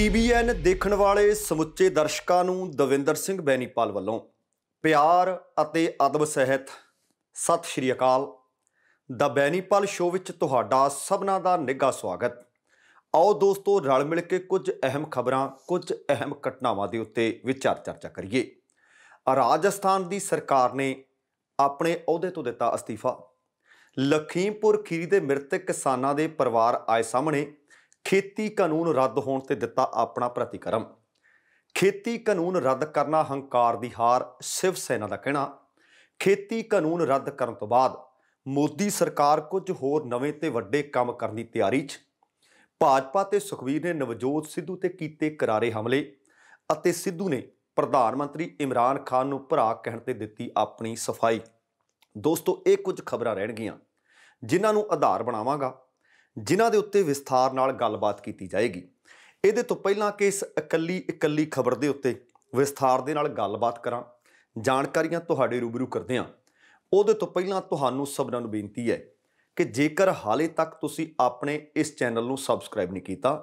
TVN ਦੇਖਣ ਵਾਲੇ ਸਮੁੱਚੇ ਦਰਸ਼ਕਾਂ ਨੂੰ ਦਵਿੰਦਰ ਸਿੰਘ ਬੈਣੀਪਾਲ ਵੱਲੋਂ ਪਿਆਰ ਅਤੇ ਅਦਬ ਸਹਿਤ ਸਤਿ ਸ਼੍ਰੀ ਅਕਾਲ ਦਾ ਬੈਣੀਪਾਲ ਸ਼ੋਅ ਵਿੱਚ ਤੁਹਾਡਾ ਸਭਨਾ ਦਾ ਨਿੱਘਾ ਸਵਾਗਤ ਆਓ ਦੋਸਤੋ ਰਲ ਮਿਲ ਕੇ ਕੁਝ ਅਹਿਮ ਖਬਰਾਂ ਕੁਝ ਅਹਿਮ ਘਟਨਾਵਾਂ ਦੇ ਉੱਤੇ ਵਿਚਾਰ ਚਰਚਾ ਕਰੀਏ ਰਾਜਸਥਾਨ ਦੀ ਸਰਕਾਰ ਨੇ ਆਪਣੇ ਅਹੁਦੇ ਤੋਂ ਦਿੱਤਾ ਅਸਤੀਫਾ ਲਖੀਮਪੁਰ ਖੀਰੀ ਦੇ ਮ੍ਰਿਤਕ ਕਿਸਾਨਾਂ ਦੇ ਪਰਿਵਾਰ ਆਏ ਸਾਹਮਣੇ ਖੇਤੀ ਕਾਨੂੰਨ ਰੱਦ ਹੋਣ ਤੇ ਦਿੱਤਾ ਆਪਣਾ ਪ੍ਰਤੀਕਰਮ ਖੇਤੀ ਕਾਨੂੰਨ ਰੱਦ ਕਰਨਾ ਹੰਕਾਰ ਦੀ ਹਾਰ ਸਿਵ ਸੈਨਾ ਦਾ ਕਹਿਣਾ ਖੇਤੀ ਕਾਨੂੰਨ ਰੱਦ ਕਰਨ ਤੋਂ ਬਾਅਦ ਮੋਦੀ ਸਰਕਾਰ ਕੁਝ ਹੋਰ ਨਵੇਂ ਤੇ ਵੱਡੇ ਕੰਮ ਕਰਨ ਦੀ ਤਿਆਰੀ 'ਚ ਭਾਜਪਾ ਤੇ ਸੁਖਵੀਰ ਨੇ ਨਵਜੋਤ ਸਿੱਧੂ ਤੇ ਕੀਤੇ ਕਰਾਰੇ ਹਮਲੇ ਅਤੇ ਸਿੱਧੂ ਨੇ ਪ੍ਰਧਾਨ ਮੰਤਰੀ ਇਮਰਾਨ ਖਾਨ ਨੂੰ ਭਰਾ ਕਹਿਣ ਤੇ ਦਿੱਤੀ ਆਪਣੀ ਸਫਾਈ ਦੋਸਤੋ ਇਹ ਕੁਝ ਖਬਰਾਂ ਰਹਿਣਗੀਆਂ ਜਿਨ੍ਹਾਂ ਨੂੰ ਆਧਾਰ ਬਣਾਵਾਂਗਾ ਜਿਨ੍ਹਾਂ ਦੇ ਉੱਤੇ ਵਿਸਥਾਰ ਨਾਲ ਗੱਲਬਾਤ ਕੀਤੀ ਜਾਏਗੀ ਇਹਦੇ ਤੋਂ ਪਹਿਲਾਂ ਕਿ ਇਸ ਇਕੱਲੀ ਇਕੱਲੀ ਖਬਰ ਦੇ ਉੱਤੇ ਵਿਸਥਾਰ ਦੇ ਨਾਲ ਗੱਲਬਾਤ ਕਰਾਂ ਜਾਣਕਾਰੀਆਂ ਤੁਹਾਡੇ ਰੂਬਰੂ ਕਰਦੇ ਹਾਂ ਉਹਦੇ ਤੋਂ ਪਹਿਲਾਂ ਤੁਹਾਨੂੰ ਸਭਨਾਂ ਨੂੰ ਬੇਨਤੀ ਹੈ ਕਿ ਜੇਕਰ ਹਾਲੇ ਤੱਕ ਤੁਸੀਂ ਆਪਣੇ ਇਸ ਚੈਨਲ ਨੂੰ ਸਬਸਕ੍ਰਾਈਬ ਨਹੀਂ ਕੀਤਾ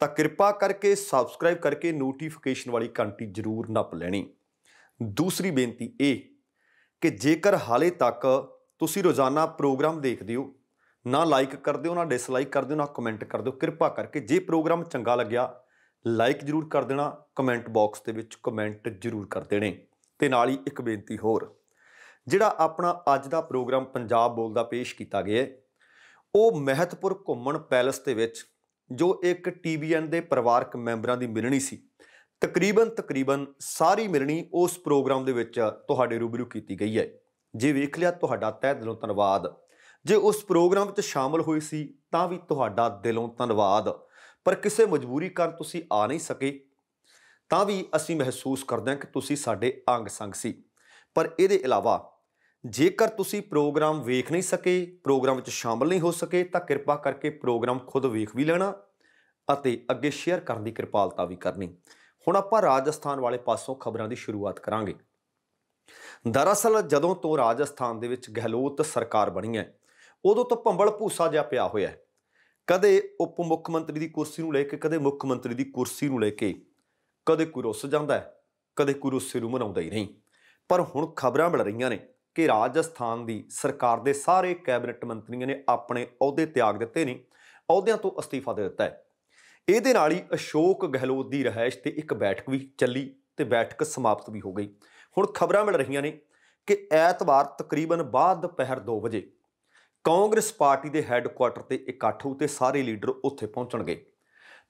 ਤਾਂ ਕਿਰਪਾ ਕਰਕੇ ਸਬਸਕ੍ਰਾਈਬ ਕਰਕੇ ਨੋਟੀਫਿਕੇਸ਼ਨ ਵਾਲੀ ਘੰਟੀ ਜ਼ਰੂਰ ਨੱਪ ਲੈਣੀ ਦੂਸਰੀ ਬੇਨਤੀ ਇਹ ਕਿ ਜੇਕਰ ਹਾਲੇ ਤੱਕ ਤੁਸੀਂ ਰੋਜ਼ਾਨਾ ਪ੍ਰੋਗਰਾਮ ਦੇਖਦੇ ਹੋ ਨਾ ਲਾਈਕ ਕਰ ਦਿਓ ਨਾ ਡਿਸਲਾਈਕ ਕਰ ਦਿਓ ਨਾ ਕਮੈਂਟ ਕਰ ਦਿਓ ਕਿਰਪਾ ਕਰਕੇ ਜੇ ਪ੍ਰੋਗਰਾਮ ਚੰਗਾ ਲੱਗਿਆ ਲਾਈਕ ਜ਼ਰੂਰ ਕਰ ਦੇਣਾ ਕਮੈਂਟ ਬਾਕਸ ਦੇ ਵਿੱਚ ਕਮੈਂਟ ਜ਼ਰੂਰ ਕਰ ਦੇਣੇ ਤੇ ਨਾਲ ਹੀ ਇੱਕ ਬੇਨਤੀ ਹੋਰ ਜਿਹੜਾ ਆਪਣਾ ਅੱਜ ਦਾ ਪ੍ਰੋਗਰਾਮ ਪੰਜਾਬ ਬੋਲਦਾ ਪੇਸ਼ ਕੀਤਾ ਗਿਆ ਹੈ ਉਹ ਮਹਿਤਪੁਰ ਘੁੰਮਣ ਪੈਲਸ ਦੇ ਵਿੱਚ ਜੋ ਇੱਕ ਟੀਵੀਐਨ ਦੇ ਪਰਿਵਾਰਕ ਮੈਂਬਰਾਂ ਦੀ ਮਿਲਣੀ ਸੀ ਤਕਰੀਬਨ ਤਕਰੀਬਨ ਸਾਰੀ ਮਿਲਣੀ ਉਸ ਪ੍ਰੋਗਰਾਮ ਦੇ ਵਿੱਚ ਤੁਹਾਡੇ ਰੂਬਰੂ ਕੀਤੀ ਗਈ ਹੈ ਜੇ ਵੇਖ ਲਿਆ ਤੁਹਾਡਾ ਤਹਿ ਦਿਲੋਂ ਧੰਨਵਾਦ ਜੇ ਉਸ ਪ੍ਰੋਗਰਾਮ ਵਿੱਚ ਸ਼ਾਮਲ ਹੋਏ ਸੀ ਤਾਂ ਵੀ ਤੁਹਾਡਾ ਦਿਲੋਂ ਧੰਨਵਾਦ ਪਰ ਕਿਸੇ ਮਜਬੂਰੀ ਕਾਰਨ ਤੁਸੀਂ ਆ ਨਹੀਂ ਸਕੇ ਤਾਂ ਵੀ ਅਸੀਂ ਮਹਿਸੂਸ ਕਰਦੇ ਹਾਂ ਕਿ ਤੁਸੀਂ ਸਾਡੇ ਅੰਗ ਸੰਗ ਸੀ ਪਰ ਇਹਦੇ ਇਲਾਵਾ ਜੇਕਰ ਤੁਸੀਂ ਪ੍ਰੋਗਰਾਮ ਵੇਖ ਨਹੀਂ ਸਕੇ ਪ੍ਰੋਗਰਾਮ ਵਿੱਚ ਸ਼ਾਮਲ ਨਹੀਂ ਹੋ ਸਕੇ ਤਾਂ ਕਿਰਪਾ ਕਰਕੇ ਪ੍ਰੋਗਰਾਮ ਖੁਦ ਵੇਖ ਵੀ ਲੈਣਾ ਅਤੇ ਅੱਗੇ ਸ਼ੇਅਰ ਕਰਨ ਦੀ ਕਿਰਪਾਲਤਾ ਵੀ ਕਰਨੀ ਹੁਣ ਆਪਾਂ ਰਾਜਸਥਾਨ ਵਾਲੇ ਪਾਸੋਂ ਖਬਰਾਂ ਦੀ ਸ਼ੁਰੂਆਤ ਕਰਾਂਗੇ ਦਰਅਸਲ ਜਦੋਂ ਤੋਂ ਰਾਜਸਥਾਨ ਦੇ ਵਿੱਚ ਗਹਿਲੋਤ ਸਰਕਾਰ ਬਣੀ ਹੈ ਉਦੋਂ ਤੋਂ ਭੰਬਲ ਭੂਸਾ ਜਿਹਾ ਪਿਆ ਹੋਇਆ ਹੈ ਕਦੇ ਉਪ ਮੁੱਖ ਮੰਤਰੀ ਦੀ ਕੁਰਸੀ ਨੂੰ ਲੈ ਕੇ ਕਦੇ ਮੁੱਖ ਮੰਤਰੀ ਦੀ ਕੁਰਸੀ ਨੂੰ ਲੈ ਕੇ ਕਦੇ ਕੋਈ ਰੁੱਸ ਜਾਂਦਾ ਹੈ ਕਦੇ ਕੋਈ ਰੁੱਸੇ ਨੂੰ ਮਨਾਉਂਦਾ ਹੀ ਨਹੀਂ ਪਰ ਹੁਣ ਖਬਰਾਂ ਮਿਲ ਰਹੀਆਂ ਨੇ ਕਿ ਰਾਜਸਥਾਨ ਦੀ ਸਰਕਾਰ ਦੇ ਸਾਰੇ ਕੈਬਨਿਟ ਮੰਤਰੀਆਂ ਨੇ ਆਪਣੇ ਅਹੁਦੇ ਤਿਆਗ ਦਿੱਤੇ ਨੇ ਅਹੁਦਿਆਂ ਤੋਂ ਅਸਤੀਫਾ ਦੇ ਦਿੱਤਾ ਹੈ ਇਹਦੇ ਨਾਲ ਹੀ ਅਸ਼ੋਕ ਗਹਿਲੋਤ ਦੀ ਰਹਿائش ਤੇ ਇੱਕ ਬੈਠਕ ਵੀ ਚੱਲੀ ਤੇ ਬੈਠਕ ਸਮਾਪਤ ਵੀ ਹੋ ਗਈ ਹੁਣ ਖਬਰਾਂ ਮਿਲ ਰਹੀਆਂ ਨੇ ਕਿ ਐਤਵਾਰ ਤਕਰੀਬਨ ਬਾਅਦ ਦੁਪਹਿਰ 2 ਵਜੇ ਕਾਂਗਰਸ ਪਾਰਟੀ ਦੇ ਹੈੱਡਕੁਆਰਟਰ ਤੇ ਇਕੱਠ ਹੋ ਤੇ ਸਾਰੇ ਲੀਡਰ ਉੱਥੇ ਪਹੁੰਚਣਗੇ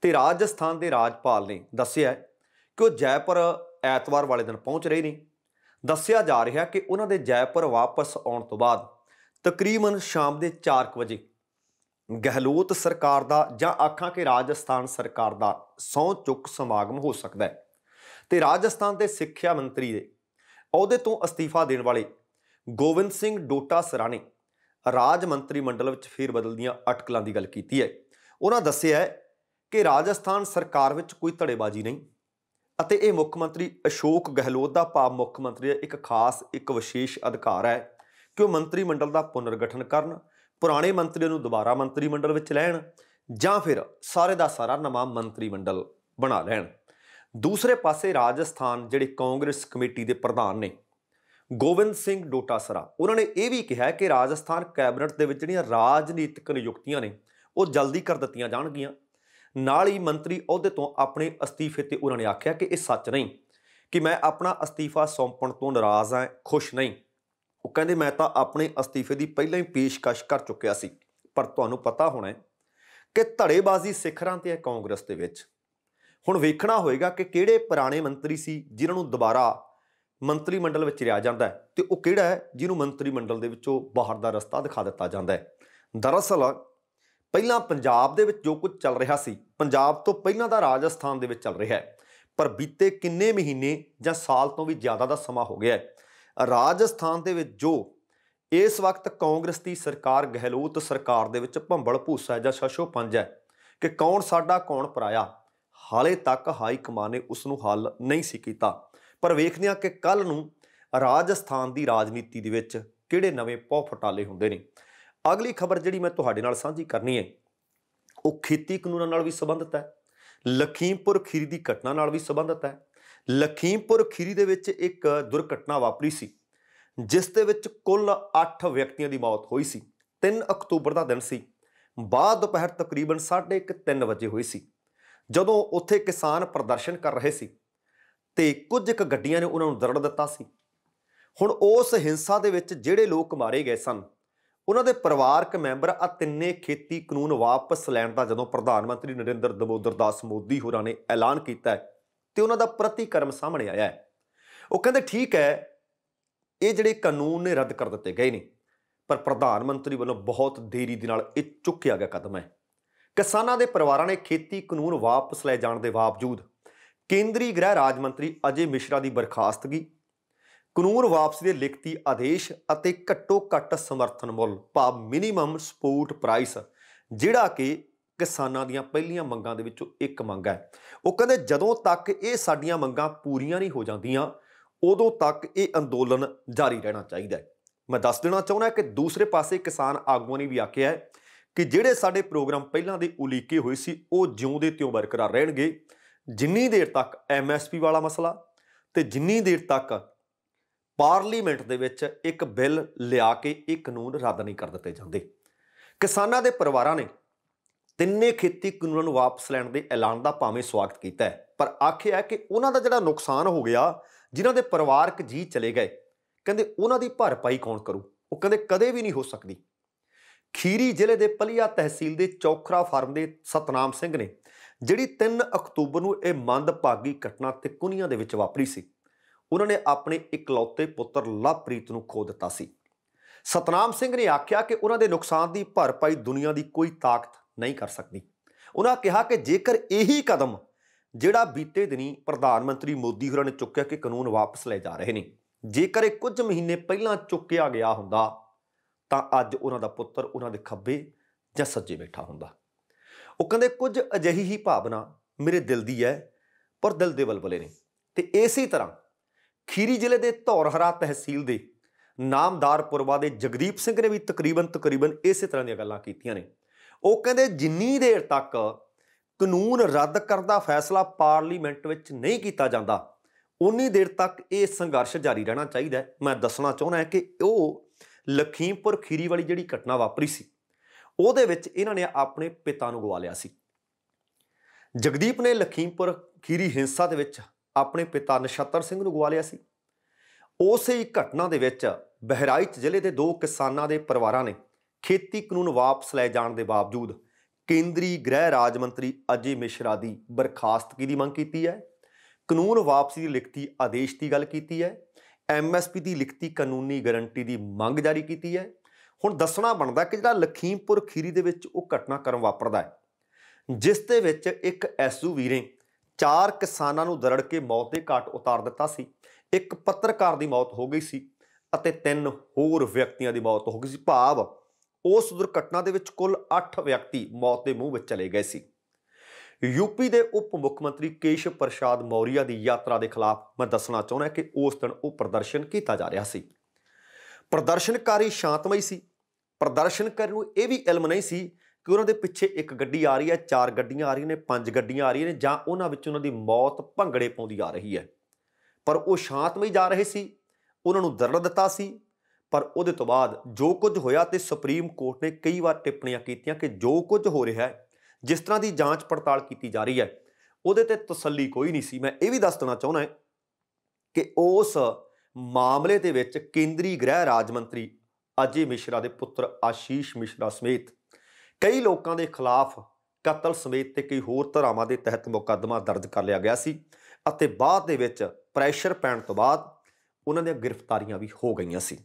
ਤੇ ਰਾਜਸਥਾਨ ਦੇ ਰਾਜਪਾਲ ਨੇ ਦੱਸਿਆ ਕਿ ਉਹ ਜੈਪੁਰ ਐਤਵਾਰ ਵਾਲੇ ਦਿਨ ਪਹੁੰਚ ਰਹੇ ਨੇ ਦੱਸਿਆ ਜਾ ਰਿਹਾ ਕਿ ਉਹਨਾਂ ਦੇ ਜੈਪੁਰ ਵਾਪਸ ਆਉਣ ਤੋਂ ਬਾਅਦ ਤਕਰੀਬਨ ਸ਼ਾਮ ਦੇ 4 ਵਜੇ ਗਹਿਲੋਤ ਸਰਕਾਰ ਦਾ ਜਾਂ ਆਖਾਂ ਕਿ ਰਾਜਸਥਾਨ ਸਰਕਾਰ ਦਾ ਸੌ ਚੁੱਕ ਸਮਾਗਮ ਹੋ ਸਕਦਾ ਹੈ ਤੇ ਰਾਜਸਥਾਨ ਦੇ ਸਿੱਖਿਆ ਮੰਤਰੀ ਦੇ ਅਹੁਦੇ ਤੋਂ ਅਸਤੀਫਾ ਦੇਣ ਵਾਲੇ ਗੋਵਿੰਦ ਸਿੰਘ ਡੋਟਾ ਸਰਾਣੇ ਰਾਜ ਮੰਤਰੀ ਮੰਡਲ ਵਿੱਚ ਫੇਰ ਬਦਲ ਦੀਆਂ ਅਟਕਲਾਂ ਦੀ ਗੱਲ ਕੀਤੀ ਹੈ ਉਹਨਾਂ ਦੱਸਿਆ ਹੈ ਕਿ ਰਾਜਸਥਾਨ ਸਰਕਾਰ ਵਿੱਚ ਕੋਈ ਧੜੇਬਾਜ਼ੀ ਨਹੀਂ ਅਤੇ ਇਹ ਮੁੱਖ ਮੰਤਰੀ ਅਸ਼ੋਕ ਗਹਿਲੋਤ ਦਾ ਪਾ ਮੁੱਖ ਮੰਤਰੀ ਇੱਕ ਖਾਸ ਇੱਕ ਵਿਸ਼ੇਸ਼ ਅਧਿਕਾਰ ਹੈ ਕਿ ਉਹ ਮੰਤਰੀ ਮੰਡਲ ਦਾ ਪੁਨਰਗਠਨ ਕਰਨ ਪੁਰਾਣੇ ਮੰਤਰੀਆਂ ਨੂੰ ਦੁਬਾਰਾ ਮੰਤਰੀ ਮੰਡਲ ਵਿੱਚ ਲੈਣ ਜਾਂ ਫਿਰ ਸਾਰੇ ਦਾ ਸਾਰਾ ਨਵਾਂ ਮੰਤਰੀ ਮੰਡਲ ਬਣਾ ਲੈਣ ਦੂਸਰੇ ਪਾਸੇ ਰਾਜਸਥਾਨ ਜਿਹੜੇ ਕਾਂਗਰਸ ਕਮੇਟੀ ਦੇ ਪ੍ਰਧਾਨ ਨੇ ਗੋਵਿੰਦ ਸਿੰਘ ਡੋਟਾਸਰਾ ਉਹਨਾਂ ਨੇ ਇਹ ਵੀ ਕਿਹਾ ਕਿ ਰਾਜਸਥਾਨ ਕੈਬਨਿਟ ਦੇ ਵਿੱਚ ਜਿਹੜੀਆਂ ਰਾਜਨੀਤਿਕ ਨਿਯੁਕਤੀਆਂ ਨੇ ਉਹ ਜਲਦੀ ਕਰ ਦਿੱਤੀਆਂ ਜਾਣਗੀਆਂ ਨਾਲ ਹੀ ਮੰਤਰੀ ਅਹੁਦੇ ਤੋਂ ਆਪਣੇ ਅਸਤੀਫੇ ਤੇ ਉਹਨਾਂ ਨੇ ਆਖਿਆ ਕਿ ਇਹ ਸੱਚ ਨਹੀਂ ਕਿ ਮੈਂ ਆਪਣਾ ਅਸਤੀਫਾ ਸੌਂਪਣ ਤੋਂ ਨਾਰਾਜ਼ ਹਾਂ ਖੁਸ਼ ਨਹੀਂ ਉਹ ਕਹਿੰਦੇ ਮੈਂ ਤਾਂ ਆਪਣੇ ਅਸਤੀਫੇ ਦੀ ਪਹਿਲਾਂ ਹੀ ਪੇਸ਼ਕਸ਼ ਕਰ ਚੁੱਕਿਆ ਸੀ ਪਰ ਤੁਹਾਨੂੰ ਪਤਾ ਹੋਣਾ ਕਿ ਧੜੇਬਾਜ਼ੀ ਸਿਖਰਾਂ ਤੇ ਹੈ ਕਾਂਗਰਸ ਦੇ ਵਿੱਚ ਹੁਣ ਵੇਖਣਾ ਹੋਏਗਾ ਕਿ ਕਿਹੜੇ ਪੁਰਾਣੇ ਮੰਤਰੀ ਸੀ ਜਿਨ੍ਹਾਂ ਨੂੰ ਦੁਬਾਰਾ ਮੰਤਰੀ ਮੰਡਲ ਵਿੱਚ ਰਿਆ ਜਾਂਦਾ ਹੈ ਤੇ ਉਹ ਕਿਹੜਾ ਹੈ ਜਿਹਨੂੰ ਮੰਤਰੀ ਮੰਡਲ ਦੇ ਵਿੱਚੋਂ ਬਾਹਰ ਦਾ ਰਸਤਾ ਦਿਖਾ ਦਿੱਤਾ ਜਾਂਦਾ ਹੈ ਦਰਅਸਲ ਪਹਿਲਾਂ ਪੰਜਾਬ ਦੇ ਵਿੱਚ ਜੋ ਕੁਝ ਚੱਲ ਰਿਹਾ ਸੀ ਪੰਜਾਬ ਤੋਂ ਪਹਿਲਾਂ ਦਾ ਰਾਜਸਥਾਨ ਦੇ ਵਿੱਚ ਚੱਲ ਰਿਹਾ ਹੈ ਪਰ ਬੀਤੇ ਕਿੰਨੇ ਮਹੀਨੇ ਜਾਂ ਸਾਲ ਤੋਂ ਵੀ ਜ਼ਿਆਦਾ ਦਾ ਸਮਾਂ ਹੋ ਗਿਆ ਹੈ ਰਾਜਸਥਾਨ ਦੇ ਵਿੱਚ ਜੋ ਇਸ ਵਕਤ ਕਾਂਗਰਸ ਦੀ ਸਰਕਾਰ ਗਹਿਲੋਤ ਸਰਕਾਰ ਦੇ ਵਿੱਚ ਭੰਬਲ ਭੂਸਾ ਜਾਂ ਸ਼ਸ਼ੋ ਪੰਜ ਹੈ ਕਿ ਕੌਣ ਸਾਡਾ ਕੌਣ ਪਰਾਇਆ ਹਾਲੇ ਤੱਕ ਹਾਈ ਕਮਾਨ ਨੇ ਉਸ ਨੂੰ ਹੱਲ ਨਹੀਂ ਸੀ ਕੀਤਾ ਪਰ ਵੇਖਦੇ ਹਾਂ ਕਿ ਕੱਲ ਨੂੰ ਰਾਜਸਥਾਨ ਦੀ ਰਾਜਨੀਤੀ ਦੇ ਵਿੱਚ ਕਿਹੜੇ ਨਵੇਂ ਪੌ ਫਟਾਲੇ ਹੁੰਦੇ ਨੇ ਅਗਲੀ ਖਬਰ ਜਿਹੜੀ ਮੈਂ ਤੁਹਾਡੇ ਨਾਲ ਸਾਂਝੀ ਕਰਨੀ ਹੈ ਉਹ ਖੇਤੀ ਕਾਨੂੰਨਾਂ ਨਾਲ ਵੀ ਸੰਬੰਧਿਤ ਹੈ ਲਖੀਮਪੁਰ ਖੀਰੀ ਦੀ ਘਟਨਾ ਨਾਲ ਵੀ ਸੰਬੰਧਿਤ ਹੈ ਲਖੀਮਪੁਰ ਖੀਰੀ ਦੇ ਵਿੱਚ ਇੱਕ ਦੁਰਘਟਨਾ ਵਾਪਰੀ ਸੀ ਜਿਸ ਦੇ ਵਿੱਚ ਕੁੱਲ 8 ਵਿਅਕਤੀਆਂ ਦੀ ਮੌਤ ਹੋਈ ਸੀ 3 ਅਕਤੂਬਰ ਦਾ ਦਿਨ ਸੀ ਬਾਅਦ ਦੁਪਹਿਰ ਤਕਰੀਬਨ 1:30 ਵਜੇ ਹੋਈ ਸੀ ਜਦੋਂ ਉੱਥੇ ਕਿਸਾਨ ਪ੍ਰਦਰਸ਼ਨ ਕਰ ਰਹੇ ਸੀ ਤੇ ਕੁਝ ਇੱਕ ਗੱਡੀਆਂ ਨੇ ਉਹਨਾਂ ਨੂੰ ਦਰੜ ਦਿੱਤਾ ਸੀ ਹੁਣ ਉਸ ਹਿੰਸਾ ਦੇ ਵਿੱਚ ਜਿਹੜੇ ਲੋਕ ਮਾਰੇ ਗਏ ਸਨ ਉਹਨਾਂ ਦੇ ਪਰਿਵਾਰਕ ਮੈਂਬਰ ਆ ਤਿੰਨੇ ਖੇਤੀ ਕਾਨੂੰਨ ਵਾਪਸ ਲੈਣ ਦਾ ਜਦੋਂ ਪ੍ਰਧਾਨ ਮੰਤਰੀ ਨਰਿੰਦਰ ਦਮੋਦਰ ਦਾਸ ਮੋਦੀ ਹੋਰਾਂ ਨੇ ਐਲਾਨ ਕੀਤਾ ਹੈ ਤੇ ਉਹਨਾਂ ਦਾ ਪ੍ਰਤੀਕਰਮ ਸਾਹਮਣੇ ਆਇਆ ਹੈ ਉਹ ਕਹਿੰਦੇ ਠੀਕ ਹੈ ਇਹ ਜਿਹੜੇ ਕਾਨੂੰਨ ਨੇ ਰੱਦ ਕਰ ਦਿੱਤੇ ਗਏ ਨੇ ਪਰ ਪ੍ਰਧਾਨ ਮੰਤਰੀ ਵੱਲੋਂ ਬਹੁਤ ਦੇਰੀ ਦੇ ਨਾਲ ਇਹ ਚੁੱਕਿਆ ਗਿਆ ਕਦਮ ਹੈ ਕਿਸਾਨਾਂ ਦੇ ਪਰਿਵਾਰਾਂ ਨੇ ਖੇਤੀ ਕਾਨੂੰਨ ਵਾਪਸ ਲੈ ਜਾਣ ਦੇ ਬਾਵਜੂਦ ਕੇਂਦਰੀ ਗ੍ਰਹਿ ਰਾਜ ਮੰਤਰੀ ਅਜੇ ਮਿਸ਼ਰਾ ਦੀ ਬਰਖਾਸਤਗੀ ਕਾਨੂੰਨ ਵਾਪਸੀ ਦੇ ਲਿਖਤੀ ਆਦੇਸ਼ ਅਤੇ ਘੱਟੋ ਘੱਟ ਸਮਰਥਨ ਮੁੱਲ ਭਾਵ ਮਿਨੀਮਮ ਸਪੋਰਟ ਪ੍ਰਾਈਸ ਜਿਹੜਾ ਕਿ ਕਿਸਾਨਾਂ ਦੀਆਂ ਪਹਿਲੀਆਂ ਮੰਗਾਂ ਦੇ ਵਿੱਚੋਂ ਇੱਕ ਮੰਗ ਹੈ ਉਹ ਕਹਿੰਦੇ ਜਦੋਂ ਤੱਕ ਇਹ ਸਾਡੀਆਂ ਮੰਗਾਂ ਪੂਰੀਆਂ ਨਹੀਂ ਹੋ ਜਾਂਦੀਆਂ ਉਦੋਂ ਤੱਕ ਇਹ ਅੰਦੋਲਨ ਜਾਰੀ ਰਹਿਣਾ ਚਾਹੀਦਾ ਹੈ ਮੈਂ ਦੱਸ ਦੇਣਾ ਚਾਹੁੰਦਾ ਕਿ ਦੂਸਰੇ ਪਾਸੇ ਕਿਸਾਨ ਆਗੂਆਂ ਨੇ ਵੀ ਆਖਿਆ ਹੈ ਕਿ ਜਿਹੜੇ ਸਾਡੇ ਪ੍ਰੋਗਰਾਮ ਪਹਿਲਾਂ ਦੇ ਉਲੀਕੇ ਹੋਏ ਸੀ ਉਹ ਜਿਉਂ ਦੇ ਤਿਉਂ ਬਰਕਰਾਰ ਰਹਿਣਗੇ ਜਿੰਨੀ ਦੇਰ ਤੱਕ ਐਮਐਸਪੀ ਵਾਲਾ ਮਸਲਾ ਤੇ ਜਿੰਨੀ ਦੇਰ ਤੱਕ ਪਾਰਲੀਮੈਂਟ ਦੇ ਵਿੱਚ ਇੱਕ ਬਿੱਲ ਲਿਆ ਕੇ ਇਹ ਕਾਨੂੰਨ ਰੱਦ ਨਹੀਂ ਕਰ ਦਿੱਤੇ ਜਾਂਦੇ ਕਿਸਾਨਾਂ ਦੇ ਪਰਿਵਾਰਾਂ ਨੇ ਤਿੰਨੇ ਖੇਤੀ ਕਾਨੂੰਨਾਂ ਨੂੰ ਵਾਪਸ ਲੈਣ ਦੇ ਐਲਾਨ ਦਾ ਭਾਵੇਂ ਸਵਾਗਤ ਕੀਤਾ ਹੈ ਪਰ ਆਖਿਆ ਕਿ ਉਹਨਾਂ ਦਾ ਜਿਹੜਾ ਨੁਕਸਾਨ ਹੋ ਗਿਆ ਜਿਨ੍ਹਾਂ ਦੇ ਪਰਿਵਾਰਕ ਜੀ ਚਲੇ ਗਏ ਕਹਿੰਦੇ ਉਹਨਾਂ ਦੀ ਭਰਪਾਈ ਕੌਣ ਕਰੂ ਉਹ ਕਹਿੰਦੇ ਕਦੇ ਵੀ ਨਹੀਂ ਹੋ ਸਕਦੀ ਖੀਰੀ ਜ਼ਿਲ੍ਹੇ ਦੇ ਪਲੀਆ ਤਹਿਸੀਲ ਦੇ ਚੌਖਰਾ ਫਾਰਮ ਦੇ ਸਤਨਾਮ ਸਿੰਘ ਨੇ ਜਿਹੜੀ 3 ਅਕਤੂਬਰ ਨੂੰ ਇਹ ਮੰਦਭਾਗੀ ਘਟਨਾ ਤਿਕੁਨੀਆਂ ਦੇ ਵਿੱਚ ਵਾਪਰੀ ਸੀ ਉਹਨਾਂ ਨੇ ਆਪਣੇ ਇਕਲੌਤੇ ਪੁੱਤਰ ਲਵਪ੍ਰੀਤ ਨੂੰ ਖੋ ਦਿੱਤਾ ਸੀ ਸਤਨਾਮ ਸਿੰਘ ਨੇ ਆਖਿਆ ਕਿ ਉਹਨਾਂ ਦੇ ਨੁਕਸਾਨ ਦੀ ਭਰਪਾਈ ਦੁਨੀਆ ਦੀ ਕੋਈ ਤਾਕਤ ਨਹੀਂ ਕਰ ਸਕਦੀ ਉਹਨਾਂ ਕਿਹਾ ਕਿ ਜੇਕਰ ਇਹੀ ਕਦਮ ਜਿਹੜਾ ਬੀਤੇ ਦਿਨੀ ਪ੍ਰਧਾਨ ਮੰਤਰੀ ਮੋਦੀ ਹੋਰਾਂ ਨੇ ਚੁੱਕਿਆ ਕਿ ਕਾਨੂੰਨ ਵਾਪਸ ਲੈ ਜਾ ਰਹੇ ਨੇ ਜੇਕਰ ਇਹ ਕੁਝ ਮਹੀਨੇ ਪਹਿਲਾਂ ਚੁੱਕਿਆ ਗਿਆ ਹੁੰਦਾ ਤਾਂ ਅੱਜ ਉਹਨਾਂ ਦਾ ਪੁੱਤਰ ਉਹਨਾਂ ਦੇ ਖੱਬੇ ਜਾਂ ਸੱਜੇ ਬੈਠਾ ਹੁੰਦਾ ਉਹ ਕਹਿੰਦੇ ਕੁਝ ਅਜਿਹੀ ਹੀ ਭਾਵਨਾ ਮੇਰੇ ਦਿਲ ਦੀ ਹੈ ਪਰ ਦਿਲ ਦੇ ਬਲਬਲੇ ਨੇ ਤੇ ਇਸੇ ਤਰ੍ਹਾਂ ਖੀਰੀ ਜ਼ਿਲ੍ਹੇ ਦੇ ਧੌਰਹਰਾ ਤਹਿਸੀਲ ਦੇ ਨਾਮਦਾਰ ਪੁਰਵਾ ਦੇ ਜਗਦੀਪ ਸਿੰਘ ਨੇ ਵੀ ਤਕਰੀਬਨ ਤਕਰੀਬਨ ਇਸੇ ਤਰ੍ਹਾਂ ਦੀਆਂ ਗੱਲਾਂ ਕੀਤੀਆਂ ਨੇ ਉਹ ਕਹਿੰਦੇ ਜਿੰਨੀ ਦੇਰ ਤੱਕ ਕਾਨੂੰਨ ਰੱਦ ਕਰਨ ਦਾ ਫੈਸਲਾ ਪਾਰਲੀਮੈਂਟ ਵਿੱਚ ਨਹੀਂ ਕੀਤਾ ਜਾਂਦਾ ਉਨੀ ਦੇਰ ਤੱਕ ਇਹ ਸੰਘਰਸ਼ ਜਾਰੀ ਰਹਿਣਾ ਚਾਹੀਦਾ ਮੈਂ ਦੱਸਣਾ ਚਾਹੁੰਦਾ ਕਿ ਉਹ ਲਖੀਮਪੁਰ ਖੀਰੀ ਵਾਲੀ ਜਿਹੜੀ ਘਟਨਾ ਵਾਪਰੀ ਸੀ ਉਹਦੇ ਵਿੱਚ ਇਹਨਾਂ ਨੇ ਆਪਣੇ ਪਿਤਾ ਨੂੰ ਗਵਾ ਲਿਆ ਸੀ ਜਗਦੀਪ ਨੇ ਲਖੀਮਪੁਰ ਖੀਰੀ ਹਿੰਸਾ ਦੇ ਵਿੱਚ ਆਪਣੇ ਪਿਤਾ ਨਛੱਤਰ ਸਿੰਘ ਨੂੰ ਗਵਾ ਲਿਆ ਸੀ ਉਸੇ ਹੀ ਘਟਨਾ ਦੇ ਵਿੱਚ ਬਹਿਰਾਈਚ ਜ਼ਿਲ੍ਹੇ ਦੇ ਦੋ ਕਿਸਾਨਾਂ ਦੇ ਪਰਿਵਾਰਾਂ ਨੇ ਖੇਤੀ ਕਾਨੂੰਨ ਵਾਪਸ ਲੈ ਜਾਣ ਦੇ ਬਾਵਜੂਦ ਕੇਂਦਰੀ ਗ੍ਰਹਿ ਰਾਜ ਮੰਤਰੀ ਅਜੀ ਮਿਸ਼ਰਾ ਦੀ ਬਰਖਾਸਤਗੀ ਦੀ ਮੰਗ ਕੀਤੀ ਹੈ ਕਾਨੂੰਨ ਵਾਪਸੀ ਦੀ ਲਿਖਤੀ ਆਦੇਸ਼ ਦੀ ਗੱਲ ਕੀਤੀ ਹੈ ਐਮਐਸਪੀ ਦੀ ਲਿਖਤੀ ਕਾਨੂੰਨੀ ਗਾਰੰਟੀ ਦੀ ਮੰਗ ਜਾਰੀ ਕੀਤੀ ਹੈ ਹੁਣ ਦੱਸਣਾ ਬਣਦਾ ਕਿ ਜਿਹੜਾ ਲਖੀਮਪੁਰ ਖੀਰੀ ਦੇ ਵਿੱਚ ਉਹ ਘਟਨਾ ਕਰਮ ਵਾਪਰਦਾ ਹੈ ਜਿਸ ਦੇ ਵਿੱਚ ਇੱਕ ਐਸਯੂਵੀ ਨੇ ਚਾਰ ਕਿਸਾਨਾਂ ਨੂੰ ਦਰੜ ਕੇ ਮੌਤ ਦੇ ਘਾਟ ਉਤਾਰ ਦਿੱਤਾ ਸੀ ਇੱਕ ਪੱਤਰਕਾਰ ਦੀ ਮੌਤ ਹੋ ਗਈ ਸੀ ਅਤੇ ਤਿੰਨ ਹੋਰ ਵਿਅਕਤੀਆਂ ਦੀ ਮੌਤ ਹੋ ਗਈ ਸੀ ਭਾਵ ਉਸ ਦੁਰਘਟਨਾ ਦੇ ਵਿੱਚ ਕੁੱਲ 8 ਵਿਅਕਤੀ ਮੌਤ ਦੇ ਮੂੰਹ ਵਿੱਚ ਚਲੇ ਗਏ ਸੀ ਯੂਪੀ ਦੇ ਉਪ ਮੁੱਖ ਮੰਤਰੀ ਕੇਸ਼ਵ ਪ੍ਰਸ਼ਾਦ ਮੌਰੀਆ ਦੀ ਯਾਤਰਾ ਦੇ ਖਿਲਾਫ ਮੈਂ ਦੱਸਣਾ ਚਾਹੁੰਦਾ ਕਿ ਉਸ ਦਿਨ ਉਹ ਪ੍ਰਦਰਸ਼ਨ ਕੀਤਾ ਜਾ ਰਿਹਾ ਸੀ ਪ੍ਰਦਰਸ਼ਨਕਾਰੀ ਸ਼ਾਂਤਮਈ ਸੀ ਪ੍ਰਦਰਸ਼ਨ ਕਰਨ ਨੂੰ ਇਹ ਵੀ ਇਲਮ ਨਹੀਂ ਸੀ ਕਿ ਉਹਨਾਂ ਦੇ ਪਿੱਛੇ ਇੱਕ ਗੱਡੀ ਆ ਰਹੀ ਹੈ ਚਾਰ ਗੱਡੀਆਂ ਆ ਰਹੀਆਂ ਨੇ ਪੰਜ ਗੱਡੀਆਂ ਆ ਰਹੀਆਂ ਨੇ ਜਾਂ ਉਹਨਾਂ ਵਿੱਚ ਉਹਨਾਂ ਦੀ ਮੌਤ ਭੰਗੜੇ ਪਾਉਂਦੀ ਆ ਰਹੀ ਹੈ ਪਰ ਉਹ ਸ਼ਾਂਤਮਈ ਜਾ ਰਹੇ ਸੀ ਉਹਨਾਂ ਨੂੰ ਦਰਦ ਦਿੱਤਾ ਸੀ ਪਰ ਉਹਦੇ ਤੋਂ ਬਾਅਦ ਜੋ ਕੁਝ ਹੋਇਆ ਤੇ ਸੁਪਰੀਮ ਕੋਰਟ ਨੇ ਕਈ ਵਾਰ ਟਿੱਪਣੀਆਂ ਕੀਤੀਆਂ ਕਿ ਜੋ ਕੁਝ ਹੋ ਰਿਹਾ ਹੈ ਜਿਸ ਤਰ੍ਹਾਂ ਦੀ ਜਾਂਚ ਪੜਤਾਲ ਕੀਤੀ ਜਾ ਰਹੀ ਹੈ ਉਹਦੇ ਤੇ ਤਸੱਲੀ ਕੋਈ ਨਹੀਂ ਸੀ ਮੈਂ ਇਹ ਵੀ ਦੱਸ ਦੇਣਾ ਚਾਹੁੰਦਾ ਕਿ ਉਸ ਮਾਮਲੇ ਦੇ ਵਿੱਚ ਕੇਂਦਰੀ ਗ੍ਰਹਿ ਰਾਜ ਮੰਤਰੀ ਅਜੀ ਮਿਸ਼ਰਾ ਦੇ ਪੁੱਤਰ ਆਸ਼ੀਸ਼ ਮਿਸ਼ਰਾ ਸਮੇਤ ਕਈ ਲੋਕਾਂ ਦੇ ਖਿਲਾਫ ਕਤਲ ਸਮੇਤ ਤੇ ਕਈ ਹੋਰ ਧਰਾਵਾਂ ਦੇ ਤਹਿਤ ਮੁਕੱਦਮਾ ਦਰਜ ਕਰ ਲਿਆ ਗਿਆ ਸੀ ਅਤੇ ਬਾਅਦ ਦੇ ਵਿੱਚ ਪ੍ਰੈਸ਼ਰ ਪੈਣ ਤੋਂ ਬਾਅਦ ਉਹਨਾਂ ਦੀਆਂ ਗ੍ਰਿਫਤਾਰੀਆਂ ਵੀ ਹੋ ਗਈਆਂ ਸੀ